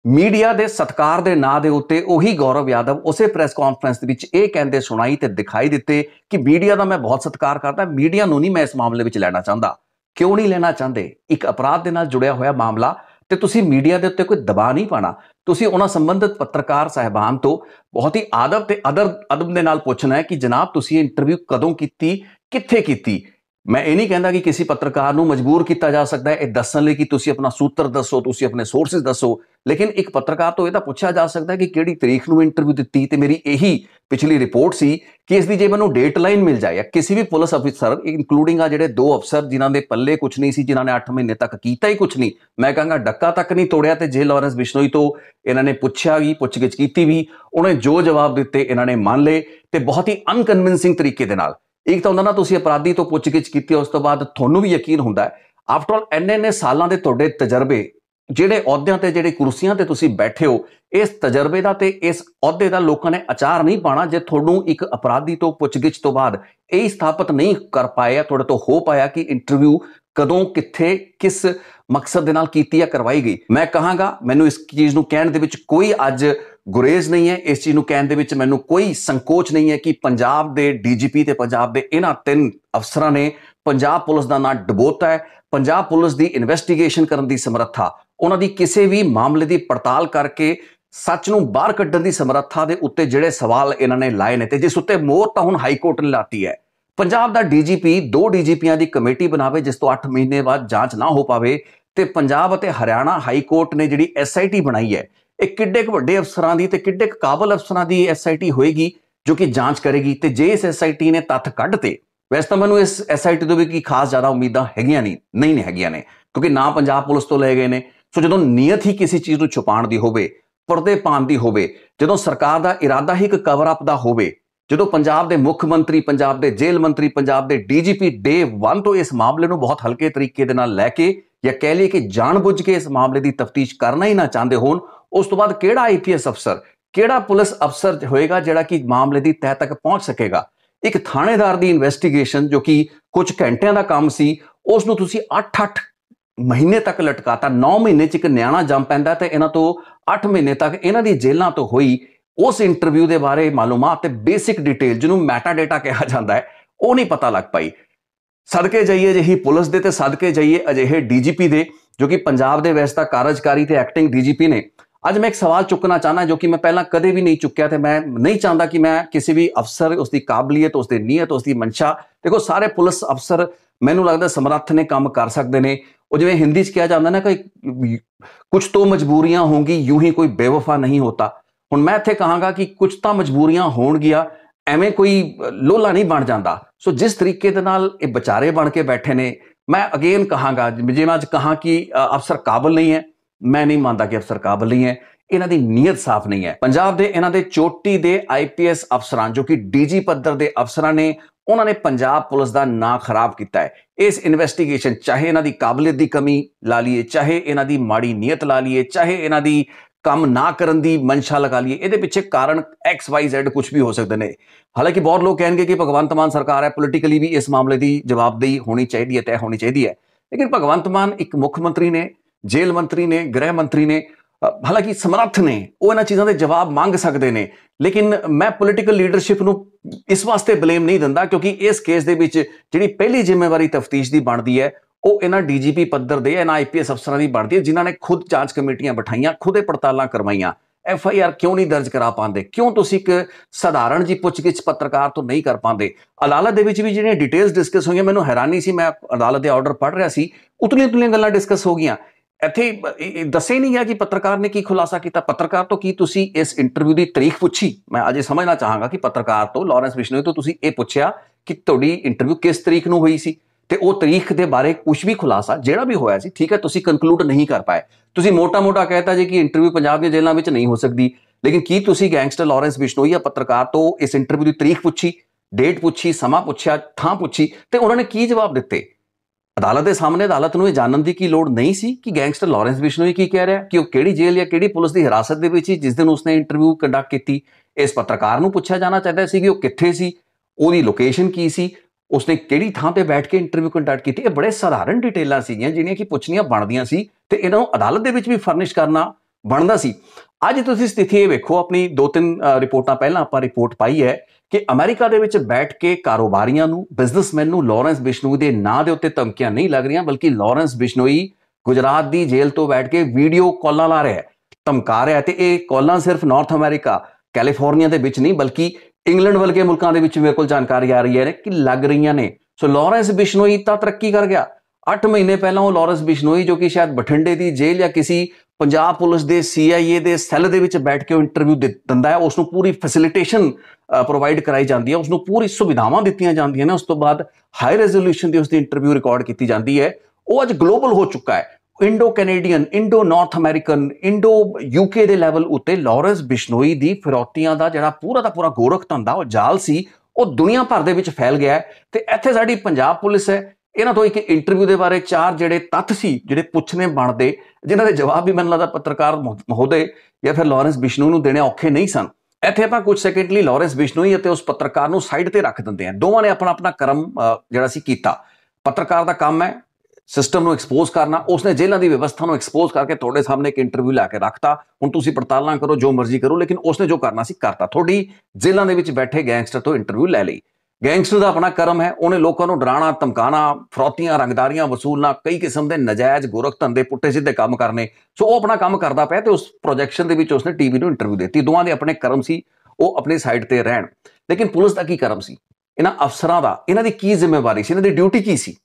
ਮੀਡੀਆ ਦੇ ਸਤਕਾਰ ਦੇ ਨਾਂ ਦੇ ਉੱਤੇ ਉਹੀ ਗੌਰਵ ਯਾਦਵ ਉਸੇ ਪ੍ਰੈਸ ਕਾਨਫਰੰਸ ਦੇ ਵਿੱਚ ਇਹ ਕਹਿੰਦੇ ਸੁਣਾਈ ਤੇ ਦਿਖਾਈ ਦਿੱਤੇ ਕਿ ਮੀਡੀਆ ਦਾ ਮੈਂ ਬਹੁਤ ਸਤਕਾਰ ਕਰਦਾ ਮੀਡੀਆ ਨੂੰ ਨਹੀਂ ਮੈਂ ਇਸ ਮਾਮਲੇ ਵਿੱਚ ਲੈਣਾ ਚਾਹੁੰਦਾ ਕਿਉਂ ਨਹੀਂ ਲੈਣਾ ਚਾਹੁੰਦੇ ਇੱਕ ਅਪਰਾਧ ਦੇ ਨਾਲ ਜੁੜਿਆ ਹੋਇਆ ਮਾਮਲਾ ਤੇ ਤੁਸੀਂ ਮੀਡੀਆ ਦੇ ਉੱਤੇ ਕੋਈ ਦਬਾਅ ਨਹੀਂ ਪਾਣਾ ਤੁਸੀਂ ਉਹਨਾਂ ਸੰਬੰਧਿਤ ਪੱਤਰਕਾਰ ਸਹਿਬਾਨ ਤੋਂ ਬਹੁਤ ਹੀ ਆਦਬ ਤੇ ਅਦਰ ਅਦਬ ਦੇ ਨਾਲ ਪੁੱਛਣਾ ਹੈ ਕਿ ਜਨਾਬ ਤੁਸੀਂ ਇਹ ਇੰਟਰਵਿਊ ਕਦੋਂ ਕੀਤੀ ਕਿੱਥੇ ਕੀਤੀ ਮੈਂ ਇਹ ਨਹੀਂ ਕਹਿੰਦਾ ਕਿ ਕਿਸੇ ਪੱਤਰਕਾਰ ਨੂੰ ਮਜਬੂਰ ਕੀਤਾ ਜਾ ਸਕਦਾ ਹੈ ਇਹ ਦੱਸਣ ਲਈ ਕਿ ਤੁਸੀਂ ਆਪਣਾ ਸੂਤਰ ਦੱਸੋ ਤੁਸੀਂ ਆਪਣੇ ਸੋਰਸਸ ਦੱਸੋ ਲੇਕਿਨ ਇੱਕ ਪੱਤਰਕਾਰ ਤੋਂ ਇਹ ਤਾਂ ਪੁੱਛਿਆ ਜਾ ਸਕਦਾ ਹੈ ਕਿ ਕਿਹੜੀ ਤਾਰੀਖ ਨੂੰ ਇੰਟਰਵਿਊ ਦਿੱਤੀ ਤੇ ਮੇਰੀ ਇਹੀ ਪਿਛਲੀ ਰਿਪੋਰਟ ਸੀ ਕਿ ਇਸ ਦੀ ਜੇ ਮੈਨੂੰ ਡੇਟ ਲਾਈਨ ਮਿਲ ਜਾਏ ਜਾਂ ਕਿਸੇ ਵੀ ਪੁਲਿਸ ਅਫਸਰ ਇਨਕਲੂਡਿੰਗ ਆ ਜਿਹੜੇ ਦੋ ਅਫਸਰ ਜਿਨ੍ਹਾਂ ਦੇ ਪੱਲੇ ਕੁਝ ਨਹੀਂ ਸੀ ਜਿਨ੍ਹਾਂ ਨੇ 8 ਮਹੀਨੇ ਤੱਕ ਕੀਤਾ ਹੀ ਕੁਝ ਨਹੀਂ ਮੈਂ ਕਹਾਂਗਾ ਡੱਕਾ ਤੱਕ ਨਹੀਂ ਤੋੜਿਆ ਤੇ ਜੇ ਲਾਰੈਂਸ ਬਿਸ਼ਨੋਈ ਤੋਂ ਇਹਨਾਂ ਨੇ ਪੁੱਛਿਆ ਵੀ ਪੁੱਛਗਿੱਛ ਕੀਤੀ ਵੀ ਉਹਨੇ ਜੋ ਜਵਾਬ ਦਿੱਤੇ ਇਹਨਾਂ ਨੇ ਮੰਨ ਲਏ ਤੇ ਬਹੁਤ ਹੀ ਅਨਕਨਵਿੰਸਿੰਗ ਤਰੀਕੇ ਦੇ ਨਾਲ ਇੱਕ ਤਾਂ ਉਹਨਾਂ ਨਾਲ ਤੁਸੀਂ ਅਪਰਾਧੀ ਤੋਂ ਪੁੱਛਗਿੱਛ ਕੀਤੀ ਉਸ ਤੋਂ ਬਾਅਦ ਤੁਹਾਨੂੰ ਵੀ ਯਕੀਨ ਹੁੰਦਾ ਹੈ ਆਫਟਰ ਆਲ ਐਨੇ ਨੇ ਸਾਲਾਂ ਦੇ ਤੁਹਾਡੇ ਤਜਰਬੇ ਜਿਹੜੇ ਅਹੁਦਿਆਂ ਤੇ ਜਿਹੜੇ ਕੁਰਸੀਆਂ ਤੇ ਤੁਸੀਂ ਬੈਠੇ ਹੋ ਇਸ ਤਜਰਬੇ ਦਾ ਤੇ ਇਸ ਅਹੁਦੇ ਦਾ ਲੋਕਾਂ ਨੇ ਅਚਾਰ ਨਹੀਂ ਪਾਣਾ ਜੇ ਤੁਹਾਨੂੰ ਇੱਕ ਅਪਰਾਧੀ ਤੋਂ ਪੁੱਛਗਿੱਛ ਤੋਂ ਬਾਅਦ ਇਹ ਸਥਾਪਿਤ ਨਹੀਂ ਕਰ ਪਾਇਆ ਤੁਹਾਡੇ ਤੋਂ ਹੋ ਪਾਇਆ ਕਿ ਇੰਟਰਵਿਊ ਕਦੋਂ ਕਿੱਥੇ ਕਿਸ ਮਕਸਦ ਦੇ ਨਾਲ ਕੀਤੀ ਆ ਕਰਵਾਈ ਗਈ ਮੈਂ ਕਹਾਂਗਾ ਮੈਨੂੰ ਇਸ ਚੀਜ਼ ਨੂੰ ਕਹਿਣ ਦੇ ਵਿੱਚ ਕੋਈ ਅੱਜ ਗੁਰੇਜ਼ ਨਹੀਂ ਹੈ ਇਸ ਚੀਜ਼ ਨੂੰ ਕਹਿਣ ਦੇ ਵਿੱਚ ਮੈਨੂੰ ਕੋਈ ਸੰਕੋਚ ਨਹੀਂ ਹੈ ਕਿ ਪੰਜਾਬ ਦੇ ਡੀਜੀਪੀ ਤੇ ਪੰਜਾਬ ਦੇ ਇਹਨਾਂ ਤਿੰਨ ਅਫਸਰਾਂ ਨੇ ਪੰਜਾਬ ਪੁਲਿਸ ਦਾ ਨਾਂ ਡਬੋਤਾ ਹੈ ਪੰਜਾਬ ਪੁਲਿਸ ਦੀ ਇਨਵੈਸਟੀਗੇਸ਼ਨ ਕਰਨ ਦੀ ਸਮਰੱਥਾ ਉਹਨਾਂ ਦੀ ਕਿਸੇ ਵੀ ਮਾਮਲੇ ਦੀ ਪੜਤਾਲ ਕਰਕੇ ਸੱਚ ਨੂੰ ਬਾਹਰ ਕੱਢਣ ਦੀ ਸਮਰੱਥਾ ਦੇ ਉੱਤੇ ਜਿਹੜੇ ਸਵਾਲ ਇਹਨਾਂ ਨੇ ਲਾਏ ਨੇ ਤੇ ਜਿਸ ਉੱਤੇ ਮੋਹਰ ਤਾਂ ਹੁਣ ਹਾਈ ਕੋਰਟ ਨੇ ਲਾਤੀ ਹੈ ਪੰਜਾਬ ਦਾ ਡੀਜੀਪੀ ਦੋ ਡੀਜੀਪੀਆਂ ਦੀ ਕਮੇਟੀ ਬਣਾਵੇ ਜਿਸ ਤੋਂ 8 ਮਹੀਨੇ ਬਾਅਦ ਜਾਂਚ ਨਾ ਹੋ ਪਾਵੇ ਤੇ ਪੰਜਾਬ ਅਤੇ ਹਰਿਆਣਾ ਹਾਈ ਕੋਰਟ ਨੇ ਜਿਹੜੀ ਐਸਆਈਟੀ ਬਣਾਈ ਹੈ ਇਹ ਕਿੱਡੇ ਕੁ ਵੱਡੇ ਅਫਸਰਾਂ ਦੀ ਤੇ ਕਿੱਡੇ ਕੁ ਕਾਬਲ ਅਫਸਰਾਂ ਦੀ ਐਸਆਈਟੀ ਹੋਏਗੀ ਜੋ ਕਿ ਜਾਂਚ ਕਰੇਗੀ ਤੇ ਜੇ ਇਸ ਐਸਆਈਟੀ ਨੇ ਤੱਥ ਕੱਢਤੇ ਵੈਸੇ ਤਾਂ ਮੈਨੂੰ ਇਸ ਐਸਆਈਟੀ ਤੋਂ ਵੀ ਕੀ ਖਾਸ ਜ਼ਿਆਦਾ ਉਮੀਦਾਂ ਹੈਗੀਆਂ ਨਹੀਂ ਨਹੀਂ ਨੇ ਹੈਗੀਆਂ ਨੇ ਕਿਉਂਕਿ ਨਾ ਪੰਜਾਬ ਪੁਲਿਸ ਤੋਂ ਲਏ ਗਏ ਨੇ ਸੋ ਜਦੋਂ ਨੀਅਤ ਹੀ ਕਿਸੇ ਚੀਜ਼ ਨੂੰ ਛੁਪਾਉਣ ਦੀ ਹੋਵੇ ਪਰਦੇ ਪਾਉਣ ਦੀ ਹੋਵੇ ਜਦੋਂ ਸਰਕਾਰ ਦਾ ਇਰਾਦਾ ਹੀ ਇੱਕ ਕਵਰ ਅਪ ਦਾ ਹੋਵੇ ਜਦੋਂ ਪੰਜਾਬ ਦੇ ਮੁੱਖ ਮੰਤਰੀ ਪੰਜਾਬ ਦੇ ਜੇਲ੍ਹ ਮੰਤਰੀ ਪੰਜਾਬ ਦੇ ਡੀਜੀਪੀ ਡੇ 1 ਤੋਂ ਇਸ ਮਾਮਲੇ ਨੂੰ ਬਹੁਤ ਹਲਕੇ ਤਰੀਕੇ ਦੇ ਨਾਲ ਲੈ ਕੇ ਜਾਂ ਕਹਿ ਲਈਏ ਕਿ ਜਾਣਬੁੱਝ ਕੇ ਇਸ ਮਾਮਲੇ ਦੀ ਤਫਤੀਸ਼ ਕਰਨਾ ਹੀ ਨਾ ਚਾਹੁੰਦੇ ਹੋਣ ਉਸ ਤੋਂ ਬਾਅਦ ਕਿਹੜਾ ਆਈਪੀਐਸ ਅਫਸਰ ਕਿਹੜਾ ਪੁਲਿਸ ਅਫਸਰ ਹੋਏਗਾ ਜਿਹੜਾ ਕਿ ਮਾਮਲੇ ਦੀ ਤਹਿ ਤੱਕ ਪਹੁੰਚ ਸਕੇਗਾ ਇੱਕ ਥਾਣੇਦਾਰ ਦੀ ਇਨਵੈਸਟੀਗੇਸ਼ਨ ਜੋ ਕਿ ਕੁਝ ਘੰਟਿਆਂ ਦਾ ਕੰਮ ਸੀ ਉਸ ਨੂੰ ਤੁਸੀਂ 8-8 ਮਹੀਨੇ ਤੱਕ ਲਟਕਾਤਾ 9 ਮਹੀਨੇ ਚ ਇੱਕ ਨਿਆਣਾ ਜੰਮ ਪੈਂਦਾ ਤੇ ਇਹਨਾਂ ਤੋਂ 8 ਮਹੀਨੇ ਤੱਕ ਇਹਨਾਂ ਦੀ ਜੇਲ੍ਹਾਂ ਤੋਂ ਹੋਈ ਉਸ ਇੰਟਰਵਿਊ ਦੇ ਬਾਰੇ ਮਾਲੂਮਾਤ ਤੇ ਬੇਸਿਕ ਡਿਟੇਲ ਜਿਹਨੂੰ ਮੈਟਾ ਡਾਟਾ ਕਿਹਾ ਜਾਂਦਾ ਹੈ ਉਹ ਨਹੀਂ ਪਤਾ ਲੱਗ ਪਾਈ ਸਦਕੇ ਜਾਈਏ ਜਿਹੀ ਪੁਲਿਸ ਦੇ ਤੇ ਸਦਕੇ ਜਾਈਏ ਅਜਿਹੇ ਡੀਜੀਪੀ ਦੇ ਜੋ ਕਿ ਪੰਜਾਬ ਦੇ ਵੈਸਤਾ ਕਾਰਜਕਾਰੀ ਤੇ ਐਕਟਿੰਗ ਡੀਜੀਪੀ ਨੇ ਅੱਜ ਮੈਂ ਇੱਕ ਸਵਾਲ ਚੁੱਕਣਾ ਚਾਹਨਾ ਜੋ ਕਿ ਮੈਂ ਪਹਿਲਾਂ ਕਦੇ ਵੀ ਨਹੀਂ ਚੁੱਕਿਆ ਤੇ ਮੈਂ ਨਹੀਂ ਚਾਹੁੰਦਾ ਕਿ ਮੈਂ ਕਿਸੇ ਵੀ ਅਫਸਰ ਉਸ ਦੀ ਕਾਬਲੀਅਤ ਉਸ ਦੀ ਨੀਅਤ ਉਸ ਦੀ ਮਨਸ਼ਾ ਦੇਖੋ ਸਾਰੇ ਪੁਲਿਸ ਅਫਸਰ ਮੈਨੂੰ ਲੱਗਦਾ ਸਮਰੱਥ ਨੇ ਕੰਮ ਕਰ ਸਕਦੇ ਨੇ ਉਹ ਜਿਵੇਂ ਹਿੰਦੀ 'ਚ ਕਿਹਾ ਜਾਂਦਾ ਨਾ ਕਿ ਕੁਝ ਤੋਂ ਮਜਬੂਰੀਆਂ ਹੋਣਗੀ ਯੂੰ ਹੀ ਕੋਈ ਬੇਵਫਾ ਨਹੀਂ ਹੁੰਦਾ ਹੁਣ ਮੈਂ ਇੱਥੇ ਕਹਾਂਗਾ ਕਿ ਕੁਝ ਤਾਂ ਮਜਬੂਰੀਆਂ ਹੋਣਗੀਆਂ ਐਵੇਂ ਕੋਈ ਲੋਲਾ ਨਹੀਂ ਬਣ ਜਾਂਦਾ ਸੋ ਜਿਸ ਤਰੀਕੇ ਦੇ ਨਾਲ ਇਹ ਵਿਚਾਰੇ ਬਣ ਕੇ ਬੈਠੇ ਨੇ ਮੈਂ ਅਗੇਨ ਕਹਾਂਗਾ ਜੇ ਮੈਂ ਅੱਜ ਕਹਾ ਕਿ ਅਫਸਰ ਕਾਬਲ ਨਹੀਂ ਹੈ ਮੈਂ ਨਹੀਂ ਮੰਨਦਾ ਕਿ ਅਫਸਰ ਕਾਬਲ ਨਹੀਂ ਹੈ ਇਹਨਾਂ ਦੀ ਨੀਅਤ ਸਾਫ਼ ਨਹੀਂ ਹੈ ਪੰਜਾਬ ਦੇ ਇਹਨਾਂ ਦੇ ਚੋਟੀ ਦੇ ਆਈਪੀਐਸ ਅਫਸਰਾਂ ਜੋ ਕਿ ਡੀਜੀ ਪੱਧਰ ਦੇ ਅਫਸਰਾਂ ਨੇ ਉਹਨਾਂ ਨੇ ਪੰਜਾਬ ਪੁਲਿਸ ਦਾ ਨਾਂ ਖਰਾਬ ਕੀਤਾ ਹੈ ਇਸ ਇਨਵੈਸਟੀਗੇਸ਼ਨ ਚਾਹੇ ਇਹਨਾਂ ਦੀ ਕਾਬਲੀਅਤ ਦੀ ਕਮੀ ਲਾ ਲਈਏ ਚਾਹੇ ਇਹਨਾਂ ਦੀ ਮਾੜੀ ਨੀਅਤ ਲਾ ਲਈਏ ਚਾਹੇ ਇਹਨਾਂ ਦੀ ਕੰਮ ਨਾ ਕਰਨ ਦੀ ਮਨਸ਼ਾ ਲਗਾ ਲਈਏ ਇਹਦੇ ਪਿੱਛੇ ਕਾਰਨ ਐਕਸ ਵਾਈ ਜ਼ੈਡ ਕੁਝ ਵੀ ਹੋ ਸਕਦੇ ਨੇ ਹਾਲਾਂਕਿ ਬਹੁਤ ਲੋਕ ਕਹਿਣਗੇ ਕਿ ਭਗਵੰਤ ਮਾਨ ਸਰਕਾਰ ਹੈ ਪੋਲਿਟਿਕਲੀ ਵੀ ਇਸ ਮਾਮਲੇ ਦੀ ਜਵਾਬਦੇਹੀ ਹੋਣੀ ਚਾਹੀਦੀ ਹੈ ਤੈਅ ਹੋਣੀ ਚਾਹੀਦੀ ਹੈ ਲੇਕਿਨ ਭਗਵੰਤ ਮਾਨ ਇੱਕ ਮੁੱਖ ਮੰਤਰੀ ਨੇ ਜੇਲ੍ਹ ਮੰਤਰੀ ਨੇ ਗ੍ਰਹਿ ਮੰਤਰੀ ਨੇ ਹਾਲਾਂਕਿ ਸਮਰੱਥ ਨੇ ਉਹ ਇਹਨਾਂ ਚੀਜ਼ਾਂ ਦੇ ਜਵਾਬ ਮੰਗ ਸਕਦੇ ਨੇ ਲੇਕਿਨ ਮੈਂ ਪੋਲਿਟੀਕਲ ਲੀਡਰਸ਼ਿਪ ਨੂੰ ਇਸ ਵਾਸਤੇ ਬਲੇਮ ਨਹੀਂ ਦਿੰਦਾ ਕਿਉਂਕਿ ਇਸ ਕੇਸ ਦੇ ਵਿੱਚ ਜਿਹੜੀ ਪਹਿਲੀ ਜ਼ਿੰਮੇਵਾਰੀ ਤਫਤੀਸ਼ ਦੀ ਬਣਦੀ ਹੈ ਉਹ ਇਹਨਾਂ ਡੀਜੀਪੀ ਪੱਧਰ ਦੇ ਐਨ ਆਈਪੀਐਸ ਅਫਸਰਾਂ ਦੀ ਬਣਦੀ ਹੈ ਜਿਨ੍ਹਾਂ ਨੇ ਖੁਦ ਜਾਂਚ ਕਮੇਟੀਆਂ ਬਿਠਾਈਆਂ ਖੁਦੇ ਪੜਤਾਲਾਂ ਕਰਵਾਈਆਂ ਐਫ ਆਈ ਆਰ ਕਿਉਂ ਨਹੀਂ ਦਰਜ ਕਰਾ ਪਾਉਂਦੇ ਕਿਉਂ ਤੁਸੀਂ ਇੱਕ ਸਧਾਰਨ ਜੀ ਪੁੱਛਗਿੱਛ ਪੱਤਰਕਾਰ ਤੋਂ ਨਹੀਂ ਕਰ ਪਾਉਂਦੇ ਅਦਾਲਤ ਦੇ ਵਿੱਚ ਵੀ ਜਿਹੜੀਆਂ ਡਿਟੇਲਸ ਡਿਸਕਸ ਹੋਈਆਂ ਮੈਨੂੰ ਹੈਰਾਨੀ ਸੀ ਮੈਂ ਅਦਾਲਤ ਦੇ ਆਰਡਰ ਪੜ੍ਹ ਰਿਹਾ ਸੀ ਉਤਲੀਆਂ ਉਤਲੀਆਂ ਗੱਲਾਂ ਡਿਸਕਸ ਹੋ ਗਈਆਂ ਇੱਥੇ ਦੱਸੇ ਨਹੀਂ ਗਿਆ ਕਿ ਪੱਤਰਕਾਰ ਨੇ ਕੀ ਖੁਲਾਸਾ ਕੀਤਾ ਪੱਤਰਕਾਰ ਤੋਂ ਕੀ ਤੁਸੀਂ ਇਸ ਇੰਟਰਵਿਊ ਦੀ ਤਾਰੀਖ ਪੁੱਛੀ ਮੈਂ ਅਜੇ ਸਮਝਣਾ ਚਾਹਾਂਗਾ ਕਿ ਪੱਤਰਕਾਰ ਤੋਂ ਲਾਰੈਂਸ ਬਿਸ਼ਨੋਈ ਤੋਂ ਤੁਸੀਂ ਇਹ ਪੁੱਛਿਆ ਕਿ ਤੁਹਾਡੀ ਇੰਟਰਵਿਊ ਕਿਸ ਤਰੀਕ ਨੂੰ ਹੋਈ ਸੀ ਤੇ ਉਹ ਤਾਰੀਖ ਦੇ ਬਾਰੇ ਕੁਝ ਵੀ ਖੁਲਾਸਾ ਜਿਹੜਾ ਵੀ ਹੋਇਆ ਸੀ ਠੀਕ ਹੈ ਤੁਸੀਂ ਕਨਕਲੂਡ ਨਹੀਂ ਕਰ ਪਾਏ ਤੁਸੀਂ ਮੋਟਾ-ਮੋਟਾ ਕਹਿਤਾ ਜੇ ਕਿ ਇੰਟਰਵਿਊ ਪੰਜਾਬ ਦੀਆਂ ਜੇਲ੍ਹਾਂ ਵਿੱਚ ਨਹੀਂ ਹੋ ਸਕਦੀ ਲੇਕਿਨ ਕੀ ਤੁਸੀਂ ਗੈਂਗਸਟਰ ਲਾਰੈਂਸ ਵਿਸ਼ਨੋਈ ਆ ਪੱਤਰਕਾਰ ਤੋਂ ਇਸ ਇੰਟਰਵਿਊ ਦੀ ਤਾਰੀਖ ਪੁੱਛੀ ਡੇਟ ਪੁੱਛੀ ਸਮਾਂ ਪੁੱਛਿਆ ਥਾਂ ਪੁੱਛੀ ਤੇ ਉਹਨਾਂ ਨੇ ਕੀ ਜਵਾਬ ਦਿੱਤੇ ਅਦਾਲਤ ਦੇ ਸਾਹਮਣੇ ਅਦਾਲਤ ਨੂੰ ਇਹ ਜਾਣਨ ਦੀ ਕੀ ਲੋੜ ਨਹੀਂ ਸੀ ਕਿ ਗੈਂਗਸਟਰ ਲਾਰੈਂਸ ਬਿਸ਼ਨੋਈ ਕੀ ਕਹਿ ਰਿਹਾ ਕਿ ਉਹ ਕਿਹੜੀ ਜੇਲ੍ਹ ਜਾਂ ਕਿਹੜੀ ਪੁਲਿਸ ਦੀ ਹਿਰਾਸਤ ਦੇ ਵਿੱਚ ਸੀ ਜਿਸ ਦਿਨ ਉਸਨੇ ਇੰਟਰਵਿਊ ਕੰਡਕਟ ਕੀਤੀ ਇਸ ਪੱਤਰਕਾਰ ਨੂੰ ਪੁੱਛਿਆ ਜਾਣਾ ਚਾਹੀਦਾ ਸੀ ਕਿ ਉਹ ਕਿੱਥੇ ਸੀ ਉਹਦੀ ਲੋਕੇਸ਼ਨ ਕੀ ਸੀ ਉਸਨੇ ਕਿਹੜੀ ਥਾਂ ਤੇ ਬੈਠ ਕੇ ਇੰਟਰਵਿਊ ਕੰਡਕਟ ਕੀਤੀ ਇਹ ਬੜੇ ਸਧਾਰਨ ਡਿਟੇਲਾਂ ਸੀਗੀਆਂ ਜਿਹੜੀਆਂ ਕਿ ਪੁੱਛਣੀਆਂ ਬਣਦੀਆਂ ਸੀ ਤੇ ਇਹਨਾਂ ਨੂੰ ਅਦਾਲਤ ਦੇ ਵਿੱਚ ਵੀ ਫਰਨਿਸ਼ ਕਰਨਾ ਬਣਦਾ ਸੀ ਅੱਜ ਤੁਸੀਂ ਸਥਿਤੀ ਇਹ ਵੇਖੋ ਆਪਣੀ ਦੋ ਤਿੰਨ ਰਿਪੋਰਟਾਂ ਪਹਿਲਾਂ ਆਪਾਂ ਰਿਪੋਰਟ ਪਾਈ ਹੈ ਕਿ ਅਮਰੀਕਾ ਦੇ ਵਿੱਚ ਬੈਠ ਕੇ ਕਾਰੋਬਾਰੀਆਂ ਨੂੰ ਬਿਜ਼ਨਸਮੈਨ ਨੂੰ ਲਾਰੈਂਸ ਬਿਸ਼ਨੂ ਦੇ ਨਾਂ ਦੇ ਉੱਤੇ ਧਮਕੀਆਂ ਨਹੀਂ ਲੱਗ ਰਹੀਆਂ ਬਲਕਿ ਲਾਰੈਂਸ ਬਿਸ਼ਨੋਈ ਗੁਜਰਾਤ ਦੀ ਜੇਲ੍ਹ ਤੋਂ ਬੈਠ ਕੇ ਵੀਡੀਓ ਕਾਲਾਂ ਲਾ ਰਿਹਾ ਹੈ ਧਮਕਾ ਰਿਹਾ ਤੇ ਇਹ ਕਾਲਾਂ ਸਿਰਫ ਨਾਰਥ ਅਮਰੀਕਾ ਕੈਲੀਫੋਰਨੀਆ ਦੇ ਵਿੱਚ ਨਹੀਂ ਬਲਕਿ ਇੰਗਲੈਂਡ ਵਰਗੇ ਮੁਲਕਾਂ ਦੇ ਵਿੱਚ ਵੀ ਕੋਲ ਜਾਣਕਾਰੀ ਆ ਰਹੀ ਹੈ ਕਿ ਲੱਗ ਰਹੀਆਂ ਨੇ ਸੋ ਲਾਰੈਂਸ ਬਿਸ਼ਨੋਈ ਤਾਂ ਤਰੱਕੀ ਕਰ ਗਿਆ 8 ਮਹੀਨੇ ਪਹਿਲਾਂ ਉਹ ਲਾਰੈਂਸ ਬਿਸ਼ਨੋਈ ਜੋ ਕਿ ਸ਼ਾਇਦ ਬਠਿੰਡੇ ਦੀ ਜੇਲ੍ਹ ਜਾਂ ਕਿਸੇ ਪੰਜਾਬ ਪੁਲਿਸ ਦੇ ਸੀਆਈਏ ਦੇ ਸੈੱਲ ਦੇ ਵਿੱਚ ਬੈਠ ਕੇ ਉਹ ਇੰਟਰਵਿਊ ਦਿੰਦਾ ਹੈ ਉਸ ਨੂੰ ਪੂਰੀ ਫੈਸਿਲਿਟੇਸ਼ਨ ਪ੍ਰੋਵਾਈਡ ਕਰਾਈ ਜਾਂਦੀ ਹੈ ਉਸ ਨੂੰ ਪੂਰੀ ਸੁਵਿਧਾਵਾਂ ਦਿੱਤੀਆਂ ਜਾਂਦੀਆਂ ਨੇ ਉਸ ਤੋਂ ਬਾਅਦ ਹਾਈ ਰੈਜ਼ੋਲੂਸ਼ਨ ਦੀ ਉਸ ਦੀ ਇੰਟਰਵਿਊ ਰਿਕਾਰਡ ਕੀਤੀ ਜਾਂਦੀ ਹੈ ਉਹ ਅੱਜ ਗਲੋਬਲ ਹੋ ਚੁੱਕਾ ਹੈ Indo Canadian Indo North American Indo UK ਦੇ ਲੈਵਲ ਉੱਤੇ ਲਾਰੈਂਸ ਬਿਸ਼ਨੋਈ ਦੀ ਫਿਰੌਤੀਆਂ ਦਾ ਜਿਹੜਾ ਪੂਰਾ ਦਾ ਪੂਰਾ ਗੋਰਖ ਧੰਦਾ ਉਹ ਜਾਲ ਸੀ ਉਹ ਦੁਨੀਆ ਭਰ ਦੇ ਵਿੱਚ ਫੈਲ ਗਿਆ ਤੇ ਇੱਥੇ ਸਾਡੀ ਪੰਜਾਬ ਪੁਲਿਸ ਹੈ ਇਹਨਾਂ ਤੋਂ ਇੱਕ ਇੰਟਰਵਿਊ ਦੇ ਬਾਰੇ ਚਾਰ ਜਿਹੜੇ ਤੱਥ ਸੀ ਜਿਹੜੇ ਪੁੱਛਨੇ ਬਣਦੇ ਜਿਨ੍ਹਾਂ ਦੇ ਜਵਾਬ ਵੀ ਮੈਨੂੰ ਲੱਗਦਾ ਪੱਤਰਕਾਰ ਮਹੋਦੇ ਜਾਂ ਫਿਰ ਲਾਰੈਂਸ ਬਿਸ਼ਨੂ ਨੂੰ ਦੇਣੇ ਔਖੇ ਨਹੀਂ ਸਨ ਇੱਥੇ ਆਪਾਂ ਕੁਝ ਸੈਕਿੰਡ ਲਈ ਲਾਰੈਂਸ ਬਿਸ਼ਨੂ ਹੀ ਅਤੇ ਉਸ ਪੱਤਰਕਾਰ ਨੂੰ ਸਾਈਡ ਤੇ ਰੱਖ ਦਿੰਦੇ ਆ ਦੋਵਾਂ ਨੇ ਆਪਣਾ ਆਪਣਾ ਕਰਮ ਜਿਹੜਾ ਸੀ ਕੀਤਾ ਪੱਤਰਕਾਰ ਦਾ ਕੰਮ ਹੈ ਸਿਸਟਮ ਨੂੰ ਐਕਸਪੋਜ਼ ਕਰਨਾ ਉਸਨੇ ਜੇਲ੍ਹਾਂ ਦੀ ਵਿਵਸਥਾ ਨੂੰ ਐਕਸਪੋਜ਼ ਕਰਕੇ ਤੁਹਾਡੇ ਸਾਹਮਣੇ ਇੱਕ ਇੰਟਰਵਿਊ ਲਾ ਕੇ ਰੱਖਤਾ ਹੁਣ ਤੁਸੀਂ ਪੜਤਾਲਾਂ ਕਰੋ ਜੋ ਮਰਜ਼ੀ ਕਰੋ ਲੇਕਿਨ ਉਸਨੇ ਜੋ ਕਰਨਾ ਸੀ ਕਰਤਾ ਤੁਹਾਡੀ ਜੇਲ੍ਹਾਂ ਦੇ ਵਿੱਚ ਬੈਠੇ ਗੈਂਗਸਟਰ ਤੋਂ ਇੰਟਰਵਿਊ ਲੈ ਲਈ ਗੈਂਗਸਟਰ ਦਾ ਆਪਣਾ ਕਰਮ ਹੈ ਉਹਨੇ ਲੋਕਾਂ ਨੂੰ ਡਰਾਣਾ ਧਮਕਾਣਾ ਫਰੋਤੀਆਂ ਰੰਗਦਾਰੀਆਂ ਵਸੂਲਣਾ ਕਈ ਕਿਸਮ ਦੇ ਨਜਾਇਜ਼ ਗੋਰਖ ਧੰਦੇ ਪੁੱਟੇ ਸਿੱਧੇ ਕੰਮ ਕਰਨੇ ਸੋ ਉਹ ਆਪਣਾ ਕੰਮ ਕਰਦਾ ਪਿਆ ਤੇ ਉਸ ਪ੍ਰੋਜੈਕਸ਼ਨ ਦੇ ਵਿੱਚ ਉਸਨੇ ਟੀਵੀ ਨੂੰ ਇੰਟਰਵਿਊ ਦਿੱਤੀ ਦੋਵਾਂ ਦੇ ਆਪਣੇ ਕਰਮ ਸੀ ਉਹ ਆਪਣੀ ਸਾਈਡ ਤੇ ਰਹਿਣ ਲੇਕਿਨ ਪੁਲਿਸ ਦਾ ਕੀ ਕਰਮ ਸੀ ਇਹਨਾਂ ਅਫਸਰਾਂ ਦਾ ਇਹਨਾਂ ਦੀ ਕੀ ਜ਼ਿੰਮੇਵਾਰੀ ਸੀ ਇਹਨਾਂ ਦੀ ਡਿਊਟੀ ਕੀ ਸੀ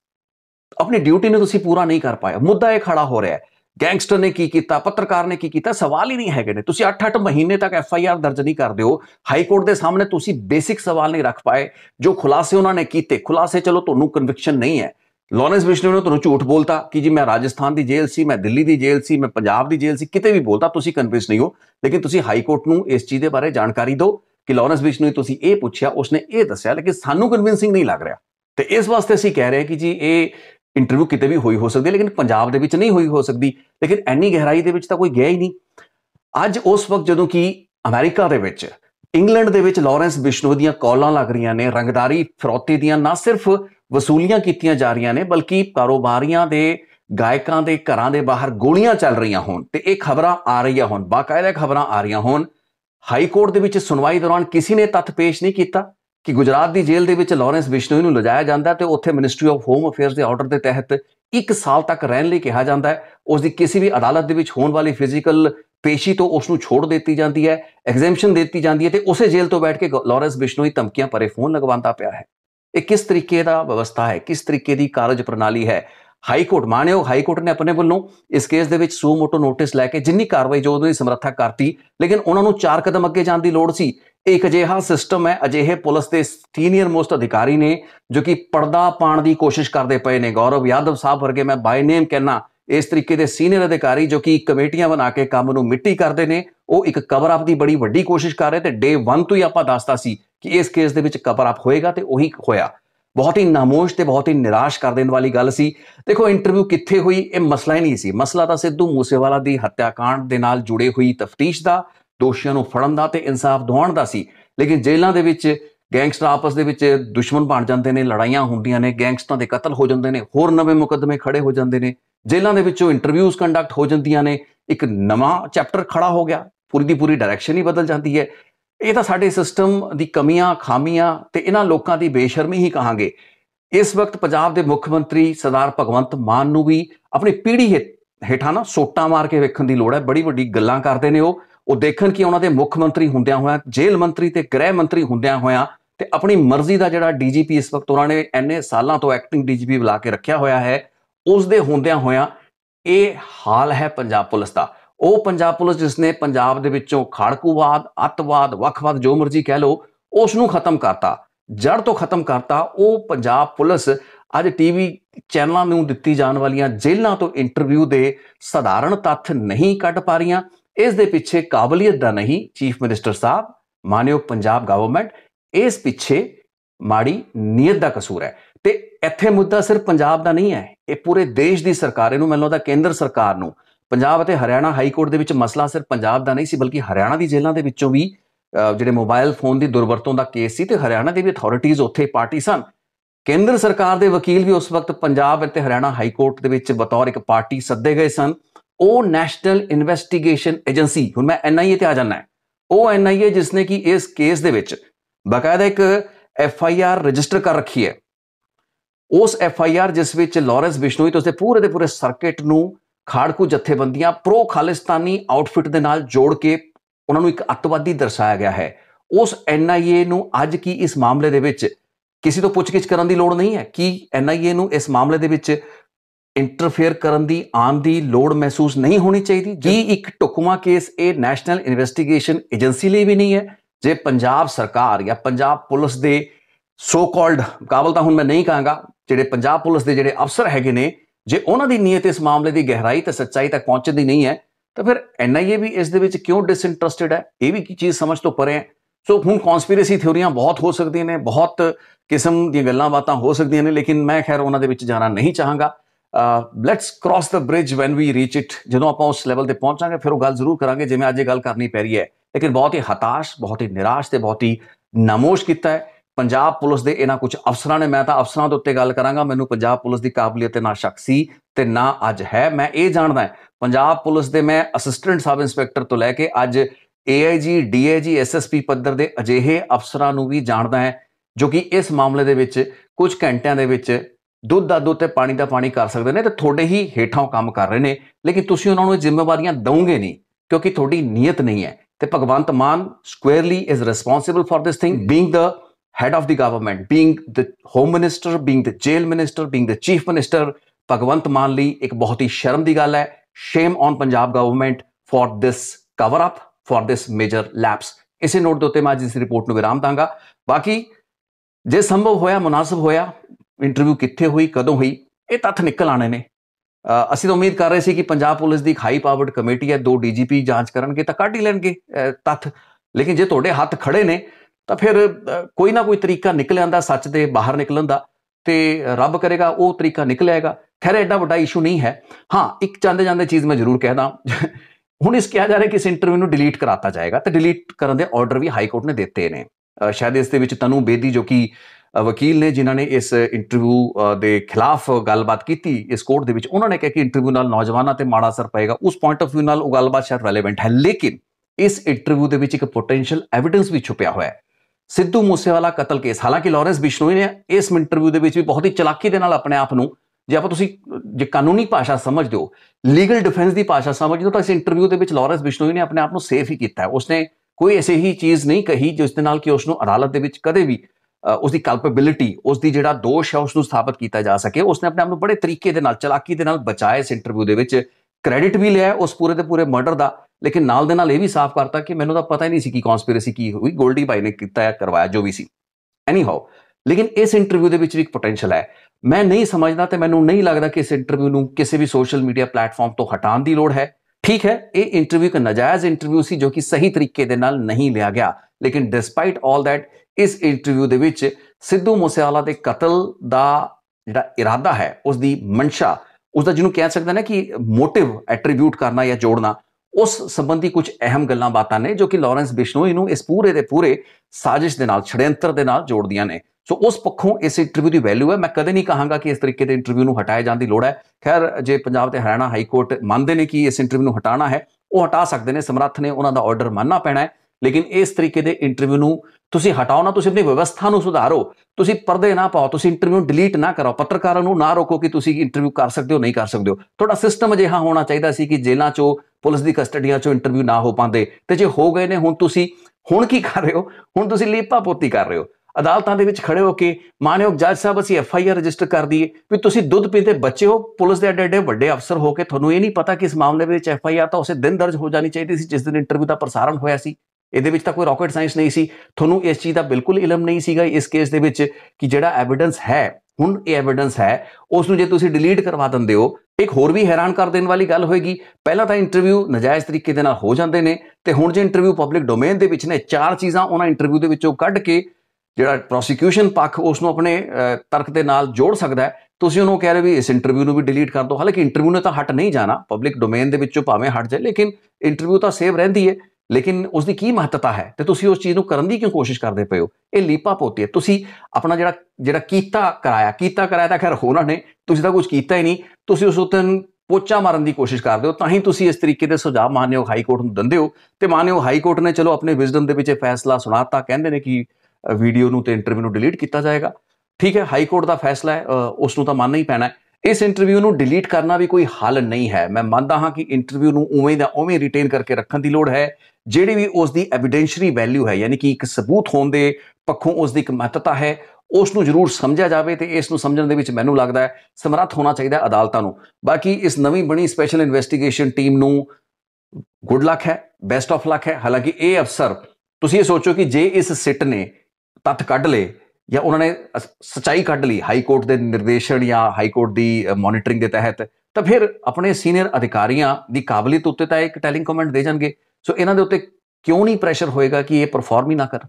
ਆਪਣੀ ਡਿਊਟੀ ਨੂੰ ਤੁਸੀਂ ਪੂਰਾ ਨਹੀਂ ਕਰ ਪਾਇਆ ਮੁੱਦਾ ਇਹ ਖੜਾ ਹੋ ਰਿਹਾ ਹੈ ਗੈਂਗਸਟਰ ਨੇ ਕੀ ਕੀਤਾ ਪੱਤਰਕਾਰ ਨੇ ਕੀ ਕੀਤਾ ਸਵਾਲ ਹੀ ਨਹੀਂ ਹੈਗੇ ਨੇ ਤੁਸੀਂ 8-8 ਮਹੀਨੇ ਤੱਕ ਐਫ ਆਈ ਆਰ ਦਰਜ ਨਹੀਂ ਕਰਦੇ ਹੋ ਹਾਈ ਕੋਰਟ ਦੇ ਸਾਹਮਣੇ ਤੁਸੀਂ ਬੇਸਿਕ ਸਵਾਲ ਨਹੀਂ ਰੱਖ ਪਾਏ ਜੋ ਖੁਲਾਸੇ ਉਹਨਾਂ ਨੇ ਕੀਤੇ ਖੁਲਾਸੇ ਚਲੋ ਤੁਹਾਨੂੰ ਕਨਵਿਕਸ਼ਨ ਨਹੀਂ ਹੈ ਲਾਰੈਂਸ ਵਿਸ਼ਨੂ ਨੇ ਤੁਹਾਨੂੰ ਝੂਠ ਬੋਲਤਾ ਕਿ ਜੀ ਮੈਂ ਰਾਜਸਥਾਨ ਦੀ ਜੇਲ੍ਹ ਸੀ ਮੈਂ ਦਿੱਲੀ ਦੀ ਜੇਲ੍ਹ ਸੀ ਮੈਂ ਪੰਜਾਬ ਦੀ ਜੇਲ੍ਹ ਸੀ ਕਿਤੇ ਵੀ ਬੋਲਤਾ ਤੁਸੀਂ ਕਨਵਿੰਸ ਨਹੀਂ ਹੋ ਲੇਕਿਨ ਤੁਸੀਂ ਹਾਈ ਕੋਰਟ ਨੂੰ ਇਸ ਚੀਜ਼ ਦੇ ਬਾਰੇ ਜਾਣਕਾਰੀ ਦਿਓ ਕਿ ਲਾਰੈਂਸ ਵਿਸ਼ਨੂ ਨੇ ਤੁਸੀਂ ਇਹ ਪੁੱਛਿਆ ਉਸਨੇ ਇਹ ਦੱਸਿਆ ਲੇਕਿਨ ਸਾਨੂੰ ਕਨਵਿੰਸਿੰਗ ਨਹੀਂ ਲੱਗ ਰਿਹਾ ਤੇ ਇਸ ਵਾਸਤੇ ਅਸੀਂ ਕਹਿ ਰਹੇ ਕਿ ਜੀ ਇਹ ਇੰਟਰਵਿਊ ਕਿਤੇ ਵੀ ਹੋਈ ਹੋ ਸਕਦੀ ਹੈ ਲੇਕਿਨ ਪੰਜਾਬ ਦੇ ਵਿੱਚ ਨਹੀਂ ਹੋਈ ਹੋ ਸਕਦੀ ਲੇਕਿਨ ਐਨੀ ਗਹਿਰਾਈ ਦੇ ਵਿੱਚ ਤਾਂ ਕੋਈ ਗਿਆ ਹੀ ਨਹੀਂ ਅੱਜ ਉਸ ਵਕਤ ਜਦੋਂ ਕਿ ਅਮਰੀਕਾ ਦੇ ਵਿੱਚ ਇੰਗਲੈਂਡ ਦੇ ਵਿੱਚ ਲਾਰੈਂਸ ਬਿਸ਼ਨੋ ਦੀਆਂ ਕਾਲਾਂ ਲੱਗ ਰਹੀਆਂ ਨੇ ਰੰਗਦਾਰੀ ਫਰੋਤੇ ਦੀਆਂ ਨਾ ਸਿਰਫ ਵਸੂਲੀਆਂ ਕੀਤੀਆਂ ਜਾ ਰਹੀਆਂ ਨੇ ਬਲਕਿ ਕਾਰੋਬਾਰੀਆਂ ਦੇ ਗਾਇਕਾਂ ਦੇ ਘਰਾਂ ਦੇ ਬਾਹਰ ਗੋਲੀਆਂ ਚੱਲ ਰਹੀਆਂ ਹੋਣ ਤੇ ਇਹ ਖਬਰਾਂ ਆ ਰਹੀਆਂ ਹੋਣ ਬਾਕਾਇਦਾ ਖਬਰਾਂ ਆ ਰਹੀਆਂ ਹੋਣ ਹਾਈ ਕੋਰਟ ਦੇ ਵਿੱਚ ਸੁਣਵਾਈ ਦੌਰਾਨ ਕਿਸੇ ਨੇ ਤੱਥ ਪੇਸ਼ ਨਹੀਂ ਕੀਤਾ ਕਿ ਗੁਜਰਾਤ ਦੀ ਜੇਲ੍ਹ ਦੇ ਵਿੱਚ ਲਾਰੈਂਸ ਬਿਸ਼ਨੋਈ ਨੂੰ ਲਜਾਇਆ ਜਾਂਦਾ ਤੇ ਉੱਥੇ ਮਿਨਿਸਟਰੀ ਆਫ ਹੋਮ ਅਫੇਅਰਸ ਦੇ ਆਰਡਰ ਦੇ ਤਹਿਤ 1 ਸਾਲ ਤੱਕ ਰਹਿਣ ਲਈ ਕਿਹਾ ਜਾਂਦਾ ਹੈ ਉਸ ਦੀ ਕਿਸੇ ਵੀ ਅਦਾਲਤ ਦੇ ਵਿੱਚ ਹੋਣ ਵਾਲੀ ਫਿਜ਼ੀਕਲ ਪੇਸ਼ੀ ਤੋਂ ਉਸ ਨੂੰ ਛੋੜ ਦਿੱਤੀ ਜਾਂਦੀ ਹੈ ਐਗਜ਼ੈਂਪਸ਼ਨ ਦਿੱਤੀ ਜਾਂਦੀ ਹੈ ਤੇ ਉਸੇ ਜੇਲ੍ਹ ਤੋਂ ਬੈਠ ਕੇ ਲਾਰੈਂਸ ਬਿਸ਼ਨੋਈ ਧਮਕੀਆਂ ਪਰੇ ਫੋਨ ਲਗਵਾਉਂਦਾ ਪਿਆ ਹੈ ਇਹ ਕਿਸ ਤਰੀਕੇ ਦਾ ਵਿਵਸਥਾ ਹੈ ਕਿਸ ਤਰੀਕੇ ਦੀ ਕਾਰਜ ਪ੍ਰਣਾਲੀ ਹੈ ਹਾਈ ਕੋਰਟ ਮਾਨਿਓ ਹਾਈ ਕੋਰਟ ਨੇ ਆਪਣੇ ਵੱਲੋਂ ਇਸ ਕੇਸ ਦੇ ਵਿੱਚ ਸੂ ਮੋਟੋ ਨੋਟਿਸ ਲੈ ਕੇ ਜਿੰਨੀ ਕਾਰਵਾਈ ਜੋ ਉਹਦੀ ਸਮਰੱਥਾ ਕਰਤੀ ਲੇਕਿਨ ਉਹਨਾਂ ਨੂੰ ਚਾਰ ਕਦਮ ਅੱਗੇ ਜਾਣ ਦੀ ਲੋੜ ਸੀ ਇੱਕ ਅਜਿਹਾ ਸਿਸਟਮ ਹੈ ਅਜਿਹੇ ਪੁਲਿਸ ਦੇ ਸੀਨੀਅਰ ਮੋਸਟ ਅਧਿਕਾਰੀ ਨੇ ਜੋ ਕਿ ਪਰਦਾ ਪਾਣ ਦੀ ਕੋਸ਼ਿਸ਼ ਕਰਦੇ ਪਏ ਨੇ ਗੌਰਵ ਯਾਦਵ ਸਾਹਿਬ ਵਰਗੇ ਮੈਂ ਬਾਈ ਨੇਮ ਕਹਿਣਾ ਇਸ ਤਰੀਕੇ ਦੇ ਸੀਨੀਅਰ ਅਧਿਕਾਰੀ ਜੋ ਕਿ ਕਮੇਟੀਆਂ ਬਣਾ ਕੇ ਕੰਮ ਨੂੰ ਮਿੱਟੀ ਕਰਦੇ ਨੇ ਉਹ ਇੱਕ ਕਵਰ ਅਪ ਦੀ ਬੜੀ ਵੱਡੀ ਕੋਸ਼ਿਸ਼ ਕਰ ਰਹੇ ਤੇ ਡੇ 1 ਤੋਂ ਹੀ ਆਪਾਂ ਦੱਸਦਾ ਸੀ ਕਿ ਇਸ ਕੇਸ ਦੇ ਵਿੱਚ ਕਵਰ ਅਪ ਹੋਏਗਾ ਤੇ ਉਹੀ ਹੋਇਆ ਬਹੁਤ ਹੀ ਨਾਮੋਸ਼ ਤੇ ਬਹੁਤ ਹੀ ਨਿਰਾਸ਼ ਕਰ ਦੇਣ ਵਾਲੀ ਗੱਲ ਸੀ ਦੇਖੋ ਇੰਟਰਵਿਊ ਕਿੱਥੇ ਹੋਈ ਇਹ ਮਸਲਾ ਹੀ ਨਹੀਂ ਸੀ ਮਸਲਾ ਤਾਂ ਸਿੱਧੂ ਮੂਸੇਵਾਲਾ ਦੀ ਹੱਤਿਆਕਾਂਡ ਦੇ ਨਾਲ ਜੁੜੇ ਹੋਈ ਤਫਤੀਸ਼ ਦਾ ਦੋਸ਼ੀਆਂ ਨੂੰ ਫੜਨ ਦਾ ਤੇ ਇਨਸਾਫ ਦਿਵਾਉਣ ਦਾ ਸੀ ਲੇਕਿਨ ਜੇਲ੍ਹਾਂ ਦੇ ਵਿੱਚ ਗੈਂਗਸਟਰ ਆਪਸ ਦੇ ਵਿੱਚ ਦੁਸ਼ਮਣ ਬਣ ਜਾਂਦੇ ਨੇ ਲੜਾਈਆਂ ਹੁੰਦੀਆਂ ਨੇ ਗੈਂਗਸਟਰਾਂ ਦੇ ਕਤਲ ਹੋ ਜਾਂਦੇ ਨੇ ਹੋਰ ਨਵੇਂ ਮੁਕੱਦਮੇ ਖੜੇ ਹੋ ਜਾਂਦੇ ਨੇ ਜੇਲ੍ਹਾਂ ਦੇ ਵਿੱਚੋਂ ਇੰਟਰਵਿਊਜ਼ ਕੰਡਕਟ ਹੋ ਜਾਂਦੀਆਂ ਨੇ ਇੱਕ ਨਵਾਂ ਚੈਪਟਰ ਖੜਾ ਹੋ ਗਿਆ ਪੂਰੀ ਦੀ ਪੂਰੀ ਡਾਇਰੈਕਸ਼ਨ ਹੀ ਬਦਲ ਜਾਂਦੀ ਹੈ ਇਹ ਤਾਂ ਸਾਡੇ ਸਿਸਟਮ ਦੀ ਕਮੀਆਂ ਖਾਮੀਆਂ ਤੇ ਇਹਨਾਂ ਲੋਕਾਂ ਦੀ ਬੇਸ਼ਰਮੀ ਹੀ ਕਹਾਂਗੇ ਇਸ ਵਕਤ ਪੰਜਾਬ ਦੇ ਮੁੱਖ ਮੰਤਰੀ ਸਰਦਾਰ ਭਗਵੰਤ ਮਾਨ ਨੂੰ ਵੀ ਆਪਣੀ ਪੀੜ੍ਹੀ ਹਿੱਤ ਹੇਠਾਂ ਨਾ ਸੋਟਾਂ ਮਾਰ ਕੇ ਵੇਖਣ ਦੀ ਲੋੜ ਹੈ ਬੜੀ ਵੱਡੀ ਗੱਲਾਂ ਕਰਦੇ ਨੇ ਉਹ ਉਹ ਦੇਖਣ ਕਿ ਉਹਨਾਂ ਦੇ ਮੁੱਖ ਮੰਤਰੀ ਹੁੰਦਿਆਂ ਹੋਇਆ ਜੇਲ੍ਹ ਮੰਤਰੀ ਤੇ ਗ੍ਰਹਿ ਮੰਤਰੀ ਹੁੰਦਿਆਂ ਹੋਇਆ ਤੇ ਆਪਣੀ ਮਰਜ਼ੀ ਦਾ ਜਿਹੜਾ ਡੀਜੀਪੀ ਇਸ ਵਕਤ ਉਹਨਾਂ ਨੇ ਐਨੇ ਸਾਲਾਂ ਤੋਂ ਐਕਟਿੰਗ ਡੀਜੀਪੀ ਬੁਲਾ ਕੇ ਰੱਖਿਆ ਹੋਇਆ ਹੈ ਉਸ ਦੇ ਹੁੰਦਿਆਂ ਹੋਇਆ ਇਹ ਹਾਲ ਹੈ ਪੰਜਾਬ ਪੁਲਿਸ ਦਾ ਉਹ ਪੰਜਾਬ ਪੁਲਿਸ ਜਿਸ ਨੇ ਪੰਜਾਬ ਦੇ ਵਿੱਚੋਂ ਖੜਕੂਵਾਦ ਅੱਤਵਾਦ ਵੱਖਵਾਦ ਜੋ ਮਰਜ਼ੀ ਕਹਿ ਲੋ ਉਸ ਨੂੰ ਖਤਮ ਕਰਤਾ ਜੜ ਤੋਂ ਖਤਮ ਕਰਤਾ ਉਹ ਪੰਜਾਬ ਪੁਲਿਸ ਅੱਜ ਟੀਵੀ ਚੈਨਲਾਂ ਨੂੰ ਦਿੱਤੀ ਜਾਣ ਵਾਲੀਆਂ ਜੇਲ੍ਹਾਂ ਤੋਂ ਇੰਟਰਵਿਊ ਦੇ ਸਧਾਰਨ ਤੱਥ ਨਹੀਂ ਕੱਢ ਪਾ ਰਹੀਆਂ ਇਸ ਦੇ ਪਿੱਛੇ ਕਾਬਲੀਅਤ ਦਾ ਨਹੀਂ ਚੀਫ ਮਿਨਿਸਟਰ ਸਾਹਿਬ ਮਾਨਯੋਗ ਪੰਜਾਬ ਗਵਰਨਮੈਂਟ ਇਸ ਪਿੱਛੇ ਮਾੜੀ ਨੀਅਤ ਦਾ ਕਸੂਰ ਹੈ ਤੇ ਇੱਥੇ ਮੁੱਦਾ ਸਿਰਫ ਪੰਜਾਬ ਦਾ ਨਹੀਂ ਹੈ ਇਹ ਪੂਰੇ ਦੇਸ਼ ਦੀ ਸਰਕਾਰ ਇਹਨੂੰ ਮੈਨੂੰ ਲੱਗਦਾ ਕੇਂਦਰ ਸਰਕਾਰ ਨੂੰ ਪੰਜਾਬ ਅਤੇ ਹਰਿਆਣਾ ਹਾਈ ਕੋਰਟ ਦੇ ਵਿੱਚ ਮਸਲਾ ਸਿਰਫ ਪੰਜਾਬ ਦਾ ਨਹੀਂ ਸੀ ਬਲਕਿ ਹਰਿਆਣਾ ਦੀ ਜੇਲ੍ਹਾਂ ਦੇ ਵਿੱਚੋਂ ਵੀ ਜਿਹੜੇ ਮੋਬਾਈਲ ਫੋਨ ਦੀ ਦੁਰਵਰਤੋਂ ਦਾ ਕੇਸ ਸੀ ਤੇ ਹਰਿਆਣਾ ਦੇ ਵੀ ਅਥਾਰਟੀਆਂ ਉੱਥੇ ਪਾਰਟੀ ਸਨ ਕੇਂਦਰ ਸਰਕਾਰ ਦੇ ਵਕੀਲ ਵੀ ਉਸ ਵਕਤ ਪੰਜਾਬ ਅਤੇ ਹਰਿਆਣਾ ਹਾਈ ਕੋਰਟ ਦੇ ਵਿੱਚ ਬਤੌਰ ਇੱਕ ਪਾਰਟੀ ਸੱਦੇ ਗਏ ਸਨ ਉਹ ਨੈਸ਼ਨਲ ਇਨਵੈਸਟੀਗੇਸ਼ਨ ਏਜੰਸੀ ਹੁਣ ਮੈਂ ਐਨਆਈਏ ਤੇ ਆ ਜਾਣਾ ਹੈ ਉਹ ਐਨਆਈਏ ਜਿਸ ਨੇ ਕਿ ਇਸ ਕੇਸ ਦੇ ਵਿੱਚ ਬਕਾਇਦਾ ਇੱਕ ਐਫਆਈਆਰ ਰਜਿਸਟਰ ਕਰ ਰੱਖੀ ਹੈ ਉਸ ਐਫਆਈਆਰ ਜਿਸ ਵਿੱਚ ਲਾਰੈਂਸ ਬਿਸ਼ਨੋਈ ਤੇ ਉਸਦੇ ਪੂਰੇ ਦੇ ਪੂਰੇ ਸਰਕਟ ਨੂੰ ਖਾੜਕੂ ਜਥੇਬੰਦੀਆਂ ਪ੍ਰੋ ਖਾਲਿਸਤਾਨੀ ਆਊਟਫਿਟ ਦੇ ਨਾਲ ਜੋੜ ਕੇ ਉਹਨਾਂ ਨੂੰ ਇੱਕ ਅਤਵਾਦੀ ਦਰਸਾਇਆ ਗਿਆ ਹੈ ਉਸ ਐਨਆਈਏ ਨੂੰ ਅੱਜ ਕੀ ਇਸ ਮਾਮਲੇ ਦੇ ਵਿੱਚ ਕਿਸੇ ਤੋਂ ਪੁੱਛਗਿੱਛ ਕਰਨ ਦੀ ਲੋੜ ਨਹੀਂ ਹੈ ਕਿ ਐਨਆਈਏ ਨੂੰ ਇਸ ਮਾਮਲੇ ਦੇ ਵਿੱਚ ਇੰਟਰਫੇਅਰ ਕਰਨ ਦੀ ਆਨ ਦੀ ਲੋੜ ਮਹਿਸੂਸ ਨਹੀਂ ਹੋਣੀ ਚਾਹੀਦੀ ਜੀ ਇੱਕ ਟੁਕਮਾ ਕੇਸ ਇਹ ਨੈਸ਼ਨਲ ਇਨਵੈਸਟੀਗੇਸ਼ਨ ਏਜੰਸੀ ਲਈ ਵੀ ਨਹੀਂ ਹੈ ਜੇ ਪੰਜਾਬ ਸਰਕਾਰ ਜਾਂ ਪੰਜਾਬ ਪੁਲਿਸ ਦੇ ਸੋ ਕਾਲਡ ਕਾਬਲ ਤਾਂ ਹੁਣ ਮੈਂ ਨਹੀਂ ਕਹਾਂਗਾ ਜਿਹੜੇ ਪੰਜਾਬ ਪੁਲਿਸ ਦੇ ਜਿਹੜੇ ਅਫਸਰ ਹੈਗੇ ਨੇ ਜੇ ਉਹਨਾਂ ਦੀ ਨੀਅਤ ਇਸ ਮਾਮਲੇ ਦੀ ਗਹਿਰਾਈ ਤੇ ਸੱਚਾਈ ਤੱਕ ਪਹੁੰਚਣ ਦੀ ਨਹੀਂ ਹੈ ਤਾਂ ਫਿਰ ਐਨਆਈਏ ਵੀ ਇਸ ਦੇ ਵਿੱਚ ਕਿਉਂ ਡਿਸਇੰਟਰਸਟਿਡ ਹੈ ਇਹ ਵੀ ਕੀ ਚੀਜ਼ ਸਮਝ ਤੋਂ ਪਰੇ ਹੈ ਸੋ ਹੁਣ ਕਨਸਪੀਰੇਸੀ ਥਿਉਰੀਆਂ ਬਹੁਤ ਹੋ ਸਕਦੀਆਂ ਨੇ ਬਹੁਤ ਕਿਸਮ ਦੀਆਂ ਗੱਲਾਂ ਬਾਤਾਂ ਹੋ ਸਕਦੀਆਂ ਨੇ ਲੇਕਿਨ ਮੈਂ ਖੈਰ ਉਹਨਾਂ ਦੇ ਵਿੱਚ ਜਾਣਾ ਨਹੀਂ ਚਾਹਾਂਗਾ let's cross the bridge when we reach it ਜਦੋਂ ਆਪਾਂ ਉਸ ਲੈਵਲ ਤੇ ਪਹੁੰਚਾਂਗੇ ਫਿਰ ਉਹ ਗੱਲ ਜ਼ਰੂਰ ਕਰਾਂਗੇ ਜਿਵੇਂ ਅੱਜ ਇਹ ਗੱਲ ਕਰਨੀ ਪੈ ਰਹੀ ਹੈ ਲੇਕਿਨ ਬਹੁਤ ਹੀ ਹਤਾਸ਼ ਬਹੁਤ ਹੀ ਨਿਰਾਸ਼ ਤੇ ਬਹੁਤ ਹੀ ਨਮੋਸ਼ ਕੀਤਾ ਹੈ ਪੰਜਾਬ ਪੁਲਿਸ ਦੇ ਇਹਨਾਂ ਕੁਝ ਅਫਸਰਾਂ ਨੇ ਮੈਂ ਤਾਂ ਅਫਸਰਾਂ ਦੇ ਉੱਤੇ ਗੱਲ ਕਰਾਂਗਾ ਮੈਨੂੰ ਪੰਜਾਬ ਪੁਲਿਸ ਦੀ ਕਾਬਲੀਅਤ ਤੇ ਨਾ ਸ਼ੱਕ ਸੀ ਤੇ ਨਾ ਅੱਜ ਹੈ ਮੈਂ ਇਹ ਜਾਣਦਾ ਪੰਜਾਬ ਪੁਲਿਸ ਦੇ ਮੈਂ ਅਸਿਸਟੈਂਟ ਸਬ ਇੰਸਪੈਕਟਰ ਤੋਂ ਲੈ ਕੇ ਅੱਜ ਏਆਈਜੀ ਡੀਆਈਜੀ ਐਸਐਸਪੀ ਪੱਧਰ ਦੇ ਅਜਿਹੇ ਅਫਸਰਾਂ ਨੂੰ ਵੀ ਜਾਣਦਾ ਹੈ ਜੋ ਕਿ ਇਸ ਮਾਮਲੇ ਦੇ ਵਿੱਚ ਕੁਝ ਘੰਟਿਆਂ ਦੇ ਵਿੱਚ ਦੁੱਧ ਦਾ ਦੁੱਧ ਤੇ ਪਾਣੀ ਦਾ ਪਾਣੀ ਕਰ ਸਕਦੇ ਨੇ ਤੇ ਤੁਹਾਡੇ ਹੀ ਹੇਠਾਂ ਕੰਮ ਕਰ ਰਹੇ ਨੇ ਲੇਕਿਨ ਤੁਸੀਂ ਉਹਨਾਂ ਨੂੰ ਜ਼ਿੰਮੇਵਾਰੀਆਂ ਦਵੋਗੇ ਨਹੀਂ ਕਿਉਂਕਿ ਤੁਹਾਡੀ ਨੀਅਤ ਨਹੀਂ ਹੈ ਤੇ Bhagwant Mann squarely is responsible for this thing being the head of the government being the home minister being the jail minister being the chief minister Bhagwant Mann ਲਈ ਇੱਕ ਬਹੁਤ ਹੀ ਸ਼ਰਮ ਦੀ ਗੱਲ ਹੈ shame on Punjab government for this cover up for this major lapse ਇਸੇ note ਦੇ ਉੱਤੇ ਮੈਂ ਅੱਜ ਇਸ ਰਿਪੋਰਟ ਨੂੰ ਵਿਰਾਮ ਦਾਂਗਾ ਬਾਕੀ ਜੇ ਸੰਭਵ ਹੋਇਆ ਮੁਨਾਸਬ ਹੋਇਆ ਇੰਟਰਵਿਊ ਕਿੱਥੇ ਹੋਈ ਕਦੋਂ ਹੋਈ ਇਹ ਤੱਥ ਨਿਕਲ ਆਣੇ ਨੇ ਅਸੀਂ ਤਾਂ ਉਮੀਦ ਕਰ ਰਹੇ ਸੀ ਕਿ ਪੰਜਾਬ ਪੁਲਿਸ ਦੀ ਹਾਈ ਪਾਵਰਡ ਕਮੇਟੀ ਹੈ ਦੋ ਡੀਜੀਪੀ ਜਾਂਚ ਕਰਨਗੇ ਤਾਂ ਕੱਢ ਹੀ ਲੈਣਗੇ ਤੱਥ ਲੇਕਿਨ ਜੇ ਤੁਹਾਡੇ ਹੱਥ ਖੜੇ ਨੇ ਤਾਂ ਫਿਰ ਕੋਈ ਨਾ ਕੋਈ ਤਰੀਕਾ ਨਿਕਲ ਆਂਦਾ ਸੱਚ ਦੇ ਬਾਹਰ ਨਿਕਲਣ ਦਾ ਤੇ ਰੱਬ ਕਰੇਗਾ ਉਹ ਤਰੀਕਾ ਨਿਕਲ ਆਏਗਾ ਖੈਰ ਐਡਾ ਵੱਡਾ ਇਸ਼ੂ ਨਹੀਂ ਹੈ ਹਾਂ ਇੱਕ ਚੰਦੇ ਜਾਂਦੇ ਚੀਜ਼ ਮੈਂ ਜ਼ਰੂਰ ਕਹਿਦਾ ਹੁਣ ਇਸ ਕਿਹਾ ਜਾ ਰਿਹਾ ਕਿ ਇਸ ਇੰਟਰਵਿਊ ਨੂੰ ਡਿਲੀਟ ਕਰਾਤਾ ਜਾਏਗਾ ਤੇ ਡਿਲੀਟ ਕਰਨ ਦੇ ਆਰਡਰ ਵੀ ਹਾਈ ਕੋਰਟ ਨੇ ਦਿੱਤੇ ਨੇ ਸ਼ਾਇਦ ਇਸ ਦੇ ਵਿੱਚ ਤਨੂ ਬੇਦੀ ਜੋ ਕਿ ਵਕੀਲ ਨੇ ਜਿਨ੍ਹਾਂ ਨੇ ਇਸ ਇੰਟਰਵਿਊ ਦੇ ਖਿਲਾਫ ਗੱਲਬਾਤ ਕੀਤੀ ਇਸ ਕੋਰਟ ਦੇ ਵਿੱਚ ਉਹਨਾਂ ਨੇ ਕਿਹਾ ਕਿ ਇੰਟਰਵਿਊ ਨਾਲ ਨੌਜਵਾਨਾਂ ਤੇ ਮਾੜਾ ਅਸਰ ਪਏਗਾ ਉਸ ਪੁਆਇੰਟ ਆਫ ਵਿਊ ਨਾਲ ਉਹ ਗੱਲਬਾਤ ਸ਼ਾਇਦ ਰੈਲੇਵੈਂਟ ਹੈ ਲੇਕਿਨ ਇਸ ਇੰਟਰਵਿਊ ਦੇ ਵਿੱਚ ਇੱਕ ਪੋਟੈਂਸ਼ੀਅਲ ਐਵੀਡੈਂਸ ਵੀ ਛੁਪਿਆ ਹੋਇਆ ਹੈ ਸਿੱਧੂ ਮੂਸੇਵਾਲਾ ਕਤਲ ਕੇਸ ਹਾਲਾਂਕਿ ਲਾਰੈਂਸ ਬਿਸ਼ਨੋਈ ਨੇ ਇਸ ਇੰਟਰਵਿਊ ਦੇ ਵਿੱਚ ਵੀ ਬਹੁਤ ਹੀ ਚਲਾਕੀ ਦੇ ਨਾਲ ਆਪਣੇ ਆਪ ਨੂੰ ਜੇ ਆਪਾਂ ਤੁਸੀਂ ਜੇ ਕਾਨੂੰਨੀ ਭਾਸ਼ਾ ਸਮਝਦੇ ਹੋ ਲੀਗਲ ਡਿਫੈਂਸ ਦੀ ਭਾਸ਼ਾ ਸਮਝਦੇ ਹੋ ਤਾਂ ਇਸ ਇੰਟਰਵਿਊ ਦੇ ਵਿੱਚ ਲਾਰੈਂਸ ਬਿਸ਼ਨੋਈ ਨੇ ਆਪਣੇ ਆਪ ਨੂੰ ਸੇਫ ਹੀ ਕੀਤਾ ਹੈ ਉਸਨੇ ਕੋਈ ਐਸੀ ਹੀ ਚੀਜ਼ ਨਹੀਂ ਕਹੀ ਜਿਸ ਦੇ ਨਾਲ ਕਿ ਉਸ ਨੂੰ ਅਦਾਲਤ ਦੇ ਵਿੱਚ ਕਦੇ ਵੀ ਉਸ ਦੀ ਕਲਪੇਬਿਲਿਟੀ ਉਸ ਦੀ ਜਿਹੜਾ ਦੋਸ਼ ਹੈ ਉਸ ਨੂੰ ਸਥਾਪਿਤ ਕੀਤਾ ਜਾ ਸਕੇ ਉਸਨੇ ਆਪਣੇ ਆਪ ਨੂੰ ਬੜੇ ਤਰੀਕੇ ਦੇ ਨਾਲ ਚਲਾਕੀ ਦੇ ਨਾਲ ਬਚਾਇਆ ਇਸ ਇੰਟਰਵਿਊ ਦੇ ਵਿੱਚ ਕ੍ਰੈਡਿਟ ਵੀ ਲਿਆ ਉਸ ਪੂਰੇ ਦੇ ਪੂਰੇ ਮਰਡਰ ਦਾ ਲੇਕਿਨ ਨਾਲ ਦੇ ਨਾਲ ਇਹ ਵੀ ਸਾਫ਼ ਕਰਤਾ ਕਿ ਮੈਨੂੰ ਤਾਂ ਪਤਾ ਹੀ ਨਹੀਂ ਸੀ ਕਿ ਕਨਸਪੀਰੇਸੀ ਕੀ ਹੋਈ ਗੋਲਡੀ ਭਾਈ ਨੇ ਕੀਤਾ ਹੈ ਕਰਵਾਇਆ ਜੋ ਵੀ ਸੀ ਐਨੀਹਾਉ ਲੇਕਿਨ ਇਸ ਇੰਟਰਵਿਊ ਦੇ ਵਿੱਚ ਵੀ ਇੱਕ ਪੋਟੈਂਸ਼ੀਅਲ ਹੈ ਮੈਂ ਨਹੀਂ ਸਮਝਦਾ ਤੇ ਮੈਨੂੰ ਨਹੀਂ ਲੱਗਦਾ ਕਿ ਇਸ ਇੰਟਰਵਿਊ ਨੂੰ ਕਿਸੇ ਵੀ ਸੋਸ਼ਲ ਮੀਡੀਆ ਪਲੇਟਫਾਰਮ ਤੋਂ ਹਟਾਉਣ ਦੀ ਲੋੜ ਹੈ ਠੀਕ ਹੈ ਇਹ ਇੰਟਰਵਿਊ ਇੱਕ ਨਜਾਇਜ਼ ਇੰਟਰਵਿਊ ਸੀ ਜੋ ਕਿ ਸਹੀ ਤਰੀਕੇ ਦੇ ਨਾਲ ਨਹੀਂ ਲਿਆ ਗਿਆ ਲੇਕਿਨ ਡਿਸਪਾਈਟ ਆਲ ਥੈਟ ਇਸ ਇੰਟਰਵਿਊ ਦੇ ਵਿੱਚ ਸਿੱਧੂ ਮੂਸੇਵਾਲਾ ਦੇ ਕਤਲ ਦਾ ਜਿਹੜਾ ਇਰਾਦਾ ਹੈ ਉਸ ਦੀ ਮਨਸ਼ਾ ਉਸ ਦਾ ਜਿਹਨੂੰ ਕਹਿ ਸਕਦਾ ਨਾ ਕਿ ਮੋਟਿਵ ਐਟਰੀਬਿਊਟ ਕਰਨਾ ਜਾਂ ਜੋੜਨਾ ਉਸ ਸੰਬੰਧੀ ਕੁਝ ਅਹਿਮ ਗੱਲਾਂ ਬਾਤਾਂ ਨੇ ਜੋ ਕਿ ਲਾਰੈਂਸ ਬਿਸ਼ਨੋਈ ਨੂੰ ਇਸ ਪੂਰੇ ਦੇ ਪੂਰੇ ਸਾਜ਼ਿਸ਼ ਦੇ ਨਾਲ ਛੜਯੰਤਰ ਦੇ ਨਾਲ ਜੋੜਦੀਆਂ ਨੇ ਸੋ ਉਸ ਪੱਖੋਂ ਇਸ ਇੰਟਰਵਿਊ ਦੀ ਵੈਲਿਊ ਹੈ ਮੈਂ ਕਦੇ ਨਹੀਂ ਕਹਾਂਗਾ ਕਿ ਇਸ ਤਰੀਕੇ ਦੇ ਇੰਟਰਵਿਊ ਨੂੰ ਹਟਾਏ ਜਾਣ ਦੀ ਲੋੜ ਹੈ ਖੈਰ ਜੇ ਪੰਜਾਬ ਤੇ ਹਰਿਆਣਾ ਹਾਈ ਕੋਰਟ ਮੰਨਦੇ ਨੇ ਕਿ ਇਸ ਇੰਟਰਵਿਊ ਨੂੰ ਹਟਾਣਾ ਹੈ ਉਹ ਹਟਾ ਸਕਦੇ ਨੇ ਸਮਰੱਥ ਨੇ ਉਹਨਾਂ ਦਾ ਆਰਡਰ ਮੰਨਣਾ ਪੈਣਾ ਹੈ ਲੇਕਿਨ ਇਸ ਤਰੀਕੇ ਦੇ ਇੰਟਰਵਿਊ ਨੂੰ ਤੁਸੀਂ ਹਟਾਓ ਨਾ ਤੁਸੀਂ ਆਪਣੀ ਵਿਵਸਥਾ ਨੂੰ ਸੁਧਾਰੋ ਤੁਸੀਂ ਪਰਦੇ ਨਾ ਪਾਓ ਤੁਸੀਂ ਇੰਟਰਵਿਊ ਡਿਲੀਟ ਨਾ ਕਰੋ ਪੱਤਰਕਾਰਾਂ ਨੂੰ ਨਾ ਰੋਕੋ ਕਿ ਤੁਸੀਂ ਇੰਟਰਵਿਊ ਕਰ ਸਕਦੇ ਹੋ ਨਹੀਂ ਕਰ ਸਕਦੇ ਹੋ ਤੁਹਾਡਾ ਸਿਸਟਮ ਅਜਿਹਾ ਹੋਣਾ ਚਾਹੀਦਾ ਸੀ ਕਿ ਜੇਲ੍ਹਾਂ 'ਚੋਂ ਪੁਲਿਸ ਦੀ ਕਸਟਡੀਆਂ 'ਚੋਂ ਇੰਟਰਵਿਊ ਨਾ ਹੋ ਪਾਉਂਦੇ ਤੇ ਜੇ ਹੋ ਗਏ ਨੇ ਹੁਣ ਤੁਸੀਂ ਹੁਣ ਕੀ ਕਰ ਰਹੇ ਹੋ ਹੁਣ ਤੁਸੀਂ ਲੀਪਾ ਪੋਤੀ ਕਰ ਰਹੇ ਹੋ ਅਦਾਲਤਾਂ ਦੇ ਵਿੱਚ ਖੜੇ ਹੋ ਕੇ ਮਾਨਯੋਗ ਜੱਜ ਸਾਹਿਬ ਅਸੀਂ ਐਫ ਆਈ ਆਰ ਰਜਿਸਟਰ ਕਰ ਦਈਏ ਵੀ ਤੁਸੀਂ ਦੁੱਧ ਪੀਂਦੇ ਬੱਚੇ ਹੋ ਪੁਲਿਸ ਦੇ ਅੱਡੇ ਅੱਡੇ ਵੱਡੇ ਅਫਸਰ ਹੋ ਕੇ ਤੁਹਾਨੂੰ ਇਹ ਨਹੀਂ ਪਤਾ ਕਿ ਇਸ ਮਾਮਲੇ ਵਿੱਚ ਐਫ ਆਈ ਆਰ ਤਾਂ ਉਸੇ ਦਿਨ ਦਰਜ ਹੋ ਜਾਣੀ ਚਾਹੀਦੀ ਸੀ ਜਿਸ ਦਿਨ ਇੰਟਰਵਿਊ ਦਾ ਪ੍ਰਸਾਰਣ ਹੋਇਆ ਸੀ ਇਹਦੇ ਵਿੱਚ ਤਾਂ ਕੋਈ ਰਾਕਟ ਸਾਇੰਸ ਨਹੀਂ ਸੀ ਤੁਹਾਨੂੰ ਇਸ ਚੀਜ਼ ਦਾ ਬਿਲਕੁਲ ਇਲਮ ਨਹੀਂ ਸੀਗਾ ਇਸ ਕੇਸ ਦੇ ਵਿੱਚ ਕਿ ਜਿਹੜਾ ਐਵੀਡੈਂਸ ਹੈ ਹੁਣ ਇਹ ਐਵੀਡੈਂਸ ਹੈ ਉਸ ਨੂੰ ਜੇ ਤੁਸੀਂ ਡਿਲੀਟ ਕਰਵਾ ਦਿੰਦੇ ਹੋ ਇੱਕ ਹੋਰ ਵੀ ਹੈਰਾਨ ਕਰ ਦੇਣ ਵਾਲੀ ਗੱਲ ਹੋਏਗੀ ਪਹਿਲਾਂ ਤਾਂ ਇੰਟਰਵਿਊ ਨਜਾਇਜ਼ ਤਰੀਕੇ ਦੇ ਨਾਲ ਹੋ ਜਾਂਦੇ ਨੇ ਤੇ ਹੁਣ ਜੇ ਇੰਟਰਵਿਊ ਪਬਲਿਕ ਡੋਮੇਨ ਦੇ ਵਿੱਚ ਨੇ ਚਾਰ ਚੀਜ਼ਾਂ ਉਹਨਾਂ ਇੰਟਰਵਿਊ ਦੇ ਵਿੱਚੋਂ ਕੱਢ ਕੇ ਜਿਹੜਾ ਪ੍ਰੋਸੀਕਿਊਸ਼ਨ ਪੱਖ ਉਸ ਨੂੰ ਆਪਣੇ ਤਰਕ ਦੇ ਨਾਲ ਜੋੜ ਸਕਦਾ ਹੈ ਤੁਸੀਂ ਉਹਨੂੰ ਕਹਿ ਰਹੇ ਵੀ ਇਸ ਇੰਟਰਵਿਊ ਨੂੰ ਵੀ ਡਿਲੀਟ ਕਰ ਦਿਓ ਹਾਲਾਂਕਿ ਇੰਟਰਵਿਊ ਨੇ ਤਾਂ ਹਟ ਨਹੀਂ ਜਾਣਾ ਪਬਲਿਕ ਡੋਮੇਨ ਦੇ ਵਿੱਚੋਂ ਭਾਵੇਂ ਹਟ ਜਾਏ ਲੇਕਿਨ ਇੰਟਰਵਿਊ ਤਾਂ ਸੇਵ ਰਹਿੰਦੀ ਹੈ ਲੇਕਿਨ ਉਸ ਦੀ ਕੀ ਮਹੱਤਤਾ ਹੈ ਤੇ ਤੁਸੀਂ ਉਸ ਚੀਜ਼ ਨੂੰ ਕਰਨ ਦੀ ਕਿਉਂ ਕੋਸ਼ਿਸ਼ ਕਰਦੇ ਪਏ ਹੋ ਇਹ ਲੀਪਾ ਪੋਤੀ ਹੈ ਤੁਸੀਂ ਆਪਣਾ ਜਿਹੜਾ ਜਿਹੜਾ ਕੀਤਾ ਕਰਾਇਆ ਕੀਤਾ ਕਰਾਇਆ ਤਾਂ ਖੈਰ ਹੋਣਾ ਨੇ ਤੁਸੀਂ ਤਾਂ ਕੁਝ ਕੀਤਾ ਹੀ ਨਹੀਂ ਤੁਸੀਂ ਉਸ ਉੱਤੇ ਪੋਚਾ ਮਾਰਨ ਦੀ ਕੋਸ਼ਿਸ਼ ਕਰਦੇ ਹੋ ਤਾਂ ਹੀ ਤੁਸੀਂ ਇਸ ਤਰੀਕੇ ਦੇ ਸੁਝਾਅ ਮਾਨਯੋਗ ਹਾਈ ਕੋਰਟ ਨੂੰ ਦਿੰਦੇ ਹੋ ਤੇ ਮਾਨਯੋਗ ਹਾਈ ਕੋਰਟ ਨੇ ਚਲੋ ਆਪਣੇ ਵਿਜ਼ਡਮ ਦੇ ਵਿੱਚ ਇਹ ਫੈਸਲਾ ਸੁਣਾਤਾ ਕਹਿੰਦੇ ਨੇ ਕਿ ਵੀਡੀਓ ਨੂੰ ਤੇ ਇੰਟਰਵਿਊ ਨੂੰ ਡਿਲੀਟ ਕੀਤਾ ਜਾਏਗਾ ਠੀਕ ਹੈ ਹਾਈ ਕੋਰਟ ਦਾ ਫੈਸਲਾ ਹੈ ਉਸ ਨੂੰ ਤਾਂ ਮੰਨਣਾ ਹੀ ਪੈਣਾ ਹੈ ਇਸ ਇੰਟਰਵਿਊ ਨੂੰ ਡਿਲੀਟ ਕਰਨਾ ਵੀ ਕੋਈ ਹੱਲ ਨਹੀਂ ਹੈ ਮੈਂ ਮੰਨਦਾ ਹਾਂ ਕਿ ਇੰਟਰਵਿਊ ਨੂੰ ਉਵੇਂ ਦਾ ਉਵੇਂ ਰਿਟੇਨ ਕਰਕੇ ਰੱਖਣ ਦੀ ਲੋੜ ਹੈ ਜਿਹੜੀ ਵੀ ਉਸ ਦੀ ਐਵੀਡੈਂਸ਼ਰੀ ਵੈਲਿਊ ਹੈ ਯਾਨੀ ਕਿ ਇੱਕ ਸਬੂਤ ਹੋਣ ਦੇ ਪੱਖੋਂ ਉਸ ਦੀ ਇੱਕ ਮਹੱਤਤਾ ਹੈ ਉਸ ਨੂੰ ਜ਼ਰੂਰ ਸਮਝਿਆ ਜਾਵੇ ਤੇ ਇਸ ਨੂੰ ਸਮਝਣ ਦੇ ਵਿੱਚ ਮੈਨੂੰ ਲੱਗਦਾ ਹੈ ਸਮਰੱਥ ਹੋਣਾ ਚਾਹੀਦਾ ਹੈ ਅਦਾਲਤਾਂ ਨੂੰ ਬਾਕੀ ਇਸ ਨਵੀਂ ਬਣੀ ਸਪੈਸ਼ਲ ਇਨਵੈਸਟੀਗੇਸ਼ਨ ਟੀਮ ਨੂੰ ਗੁੱਡ ਲੱਕ ਹੈ ਬੈਸਟ ਆਫ ਲੱਕ ਹੈ ਹਾਲਾਂਕਿ ਇਹ ਅਫਸਰ ਤੁਸੀਂ ਇਹ ਸੋਚੋ ਕਿ ਜੇ ਇਸ ਸਿੱਟ ਨੇ ਤੱਥ ਕੱਢ ਲਏ ਜਾਂ ਉਹਨਾਂ ਨੇ ਸਚਾਈ ਕੱਢ ਲਈ ਹਾਈ ਕੋਰਟ ਦੇ ਨਿਰਦੇਸ਼ਨ ਜਾਂ ਹਾਈ ਕੋਰਟ ਦੀ ਮੋਨੀਟਰਿੰਗ ਦੇ ਤਹਿਤ ਤਾਂ ਫਿਰ ਆਪਣੇ ਸੀਨੀਅਰ ਅਧਿਕਾਰੀਆਂ ਦੀ ਕਾਬਲੀਅਤ ਉੱਤੇ ਤਾਂ ਇੱਕ ਟੈਲਿੰਗ ਕਮੈਂਟ ਦੇ ਜਾਣਗੇ ਸੋ ਇਹਨਾਂ ਦੇ ਉੱਤੇ ਕਿਉਂ ਨਹੀਂ ਪ੍ਰੈਸ਼ਰ ਹੋਏਗਾ ਕਿ ਇਹ ਪਰਫਾਰਮ ਹੀ ਨਾ ਕਰ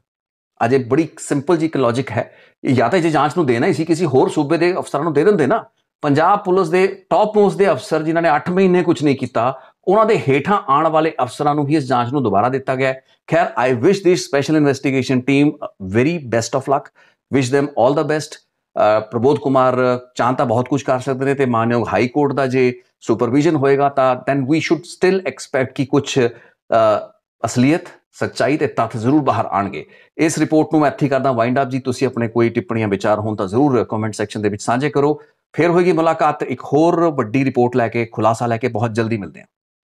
ਅਜੇ ਬੜੀ ਸਿੰਪਲ ਜੀ ਇੱਕ ਲੌਜੀਕ ਹੈ ਜਾਂ ਤਾਂ ਇਹ ਜਾਂਚ ਨੂੰ ਦੇਣਾ ਹੀ ਸੀ ਕਿਸੇ ਹੋਰ ਸੂਬੇ ਦੇ ਅਫਸਰਾਂ ਨੂੰ ਦੇ ਦਿੰਦੇ ਨਾ ਪੰਜਾਬ ਪੁਲਿਸ ਦੇ ਟਾਪ ਮੋਸਟ ਦੇ ਅਫਸਰ ਜਿਨ੍ਹਾਂ ਨੇ 8 ਮਹੀਨੇ ਕੁਝ ਨਹੀਂ ਕੀਤਾ ਉਹਨਾਂ ਦੇ ਹੇਠਾਂ ਆਉਣ ਵਾਲੇ ਅਫਸਰਾਂ ਨੂੰ ਹੀ ਇਸ ਜਾਂਚ ਨੂੰ ਦੁਬਾਰਾ ਦਿੱਤਾ ਗਿਆ ਖੈਰ I wish this special investigation team very best of luck wish them all ਦਾ ਬੈਸਟ ਪ੍ਰਬੋਧ ਕੁਮਾਰ ਚਾਹਤਾ ਬਹੁਤ ਕੁਝ ਕਰ ਸਕਦੇ ਨੇ ਤੇ ਮਾਨਯੋਗ ਹਾਈ ਕੋਰਟ ਦਾ ਜੇ ਸੁਪਰਵੀਜ਼ਨ ਹੋਏਗਾ ਤਾਂ then we should still expect ਕਿ ਕੁਝ ਅਸਲੀਅਤ ਸੱਚਾਈ ਤੇ ਤੱਥ ਜ਼ਰੂਰ ਬਾਹਰ ਆਣਗੇ ਇਸ ਰਿਪੋਰਟ ਨੂੰ ਮੈਂ ਇੱਥੇ ਕਰਦਾ ਵਾਈਂਡ ਅਪ ਜੀ ਤੁਸੀਂ ਆਪਣੇ ਕੋਈ ਟਿੱਪਣੀਆਂ ਵਿਚਾਰ ਹੋਣ ਤਾਂ ਜ਼ਰੂਰ ਕਮੈਂਟ ਸੈਕਸ਼ਨ ਦੇ ਵਿੱਚ ਸਾਂਝੇ ਕਰੋ ਫਿਰ ਹੋਏਗੀ ਮੁਲਾਕਾਤ ਇੱਕ ਹੋਰ ਵੱਡੀ ਰਿਪੋਰਟ ਲੈ ਕੇ ਖੁਲਾਸਾ ਲੈ ਕੇ ਬਹੁਤ ਜਲਦੀ ਮਿਲਦੇ ਹਾਂ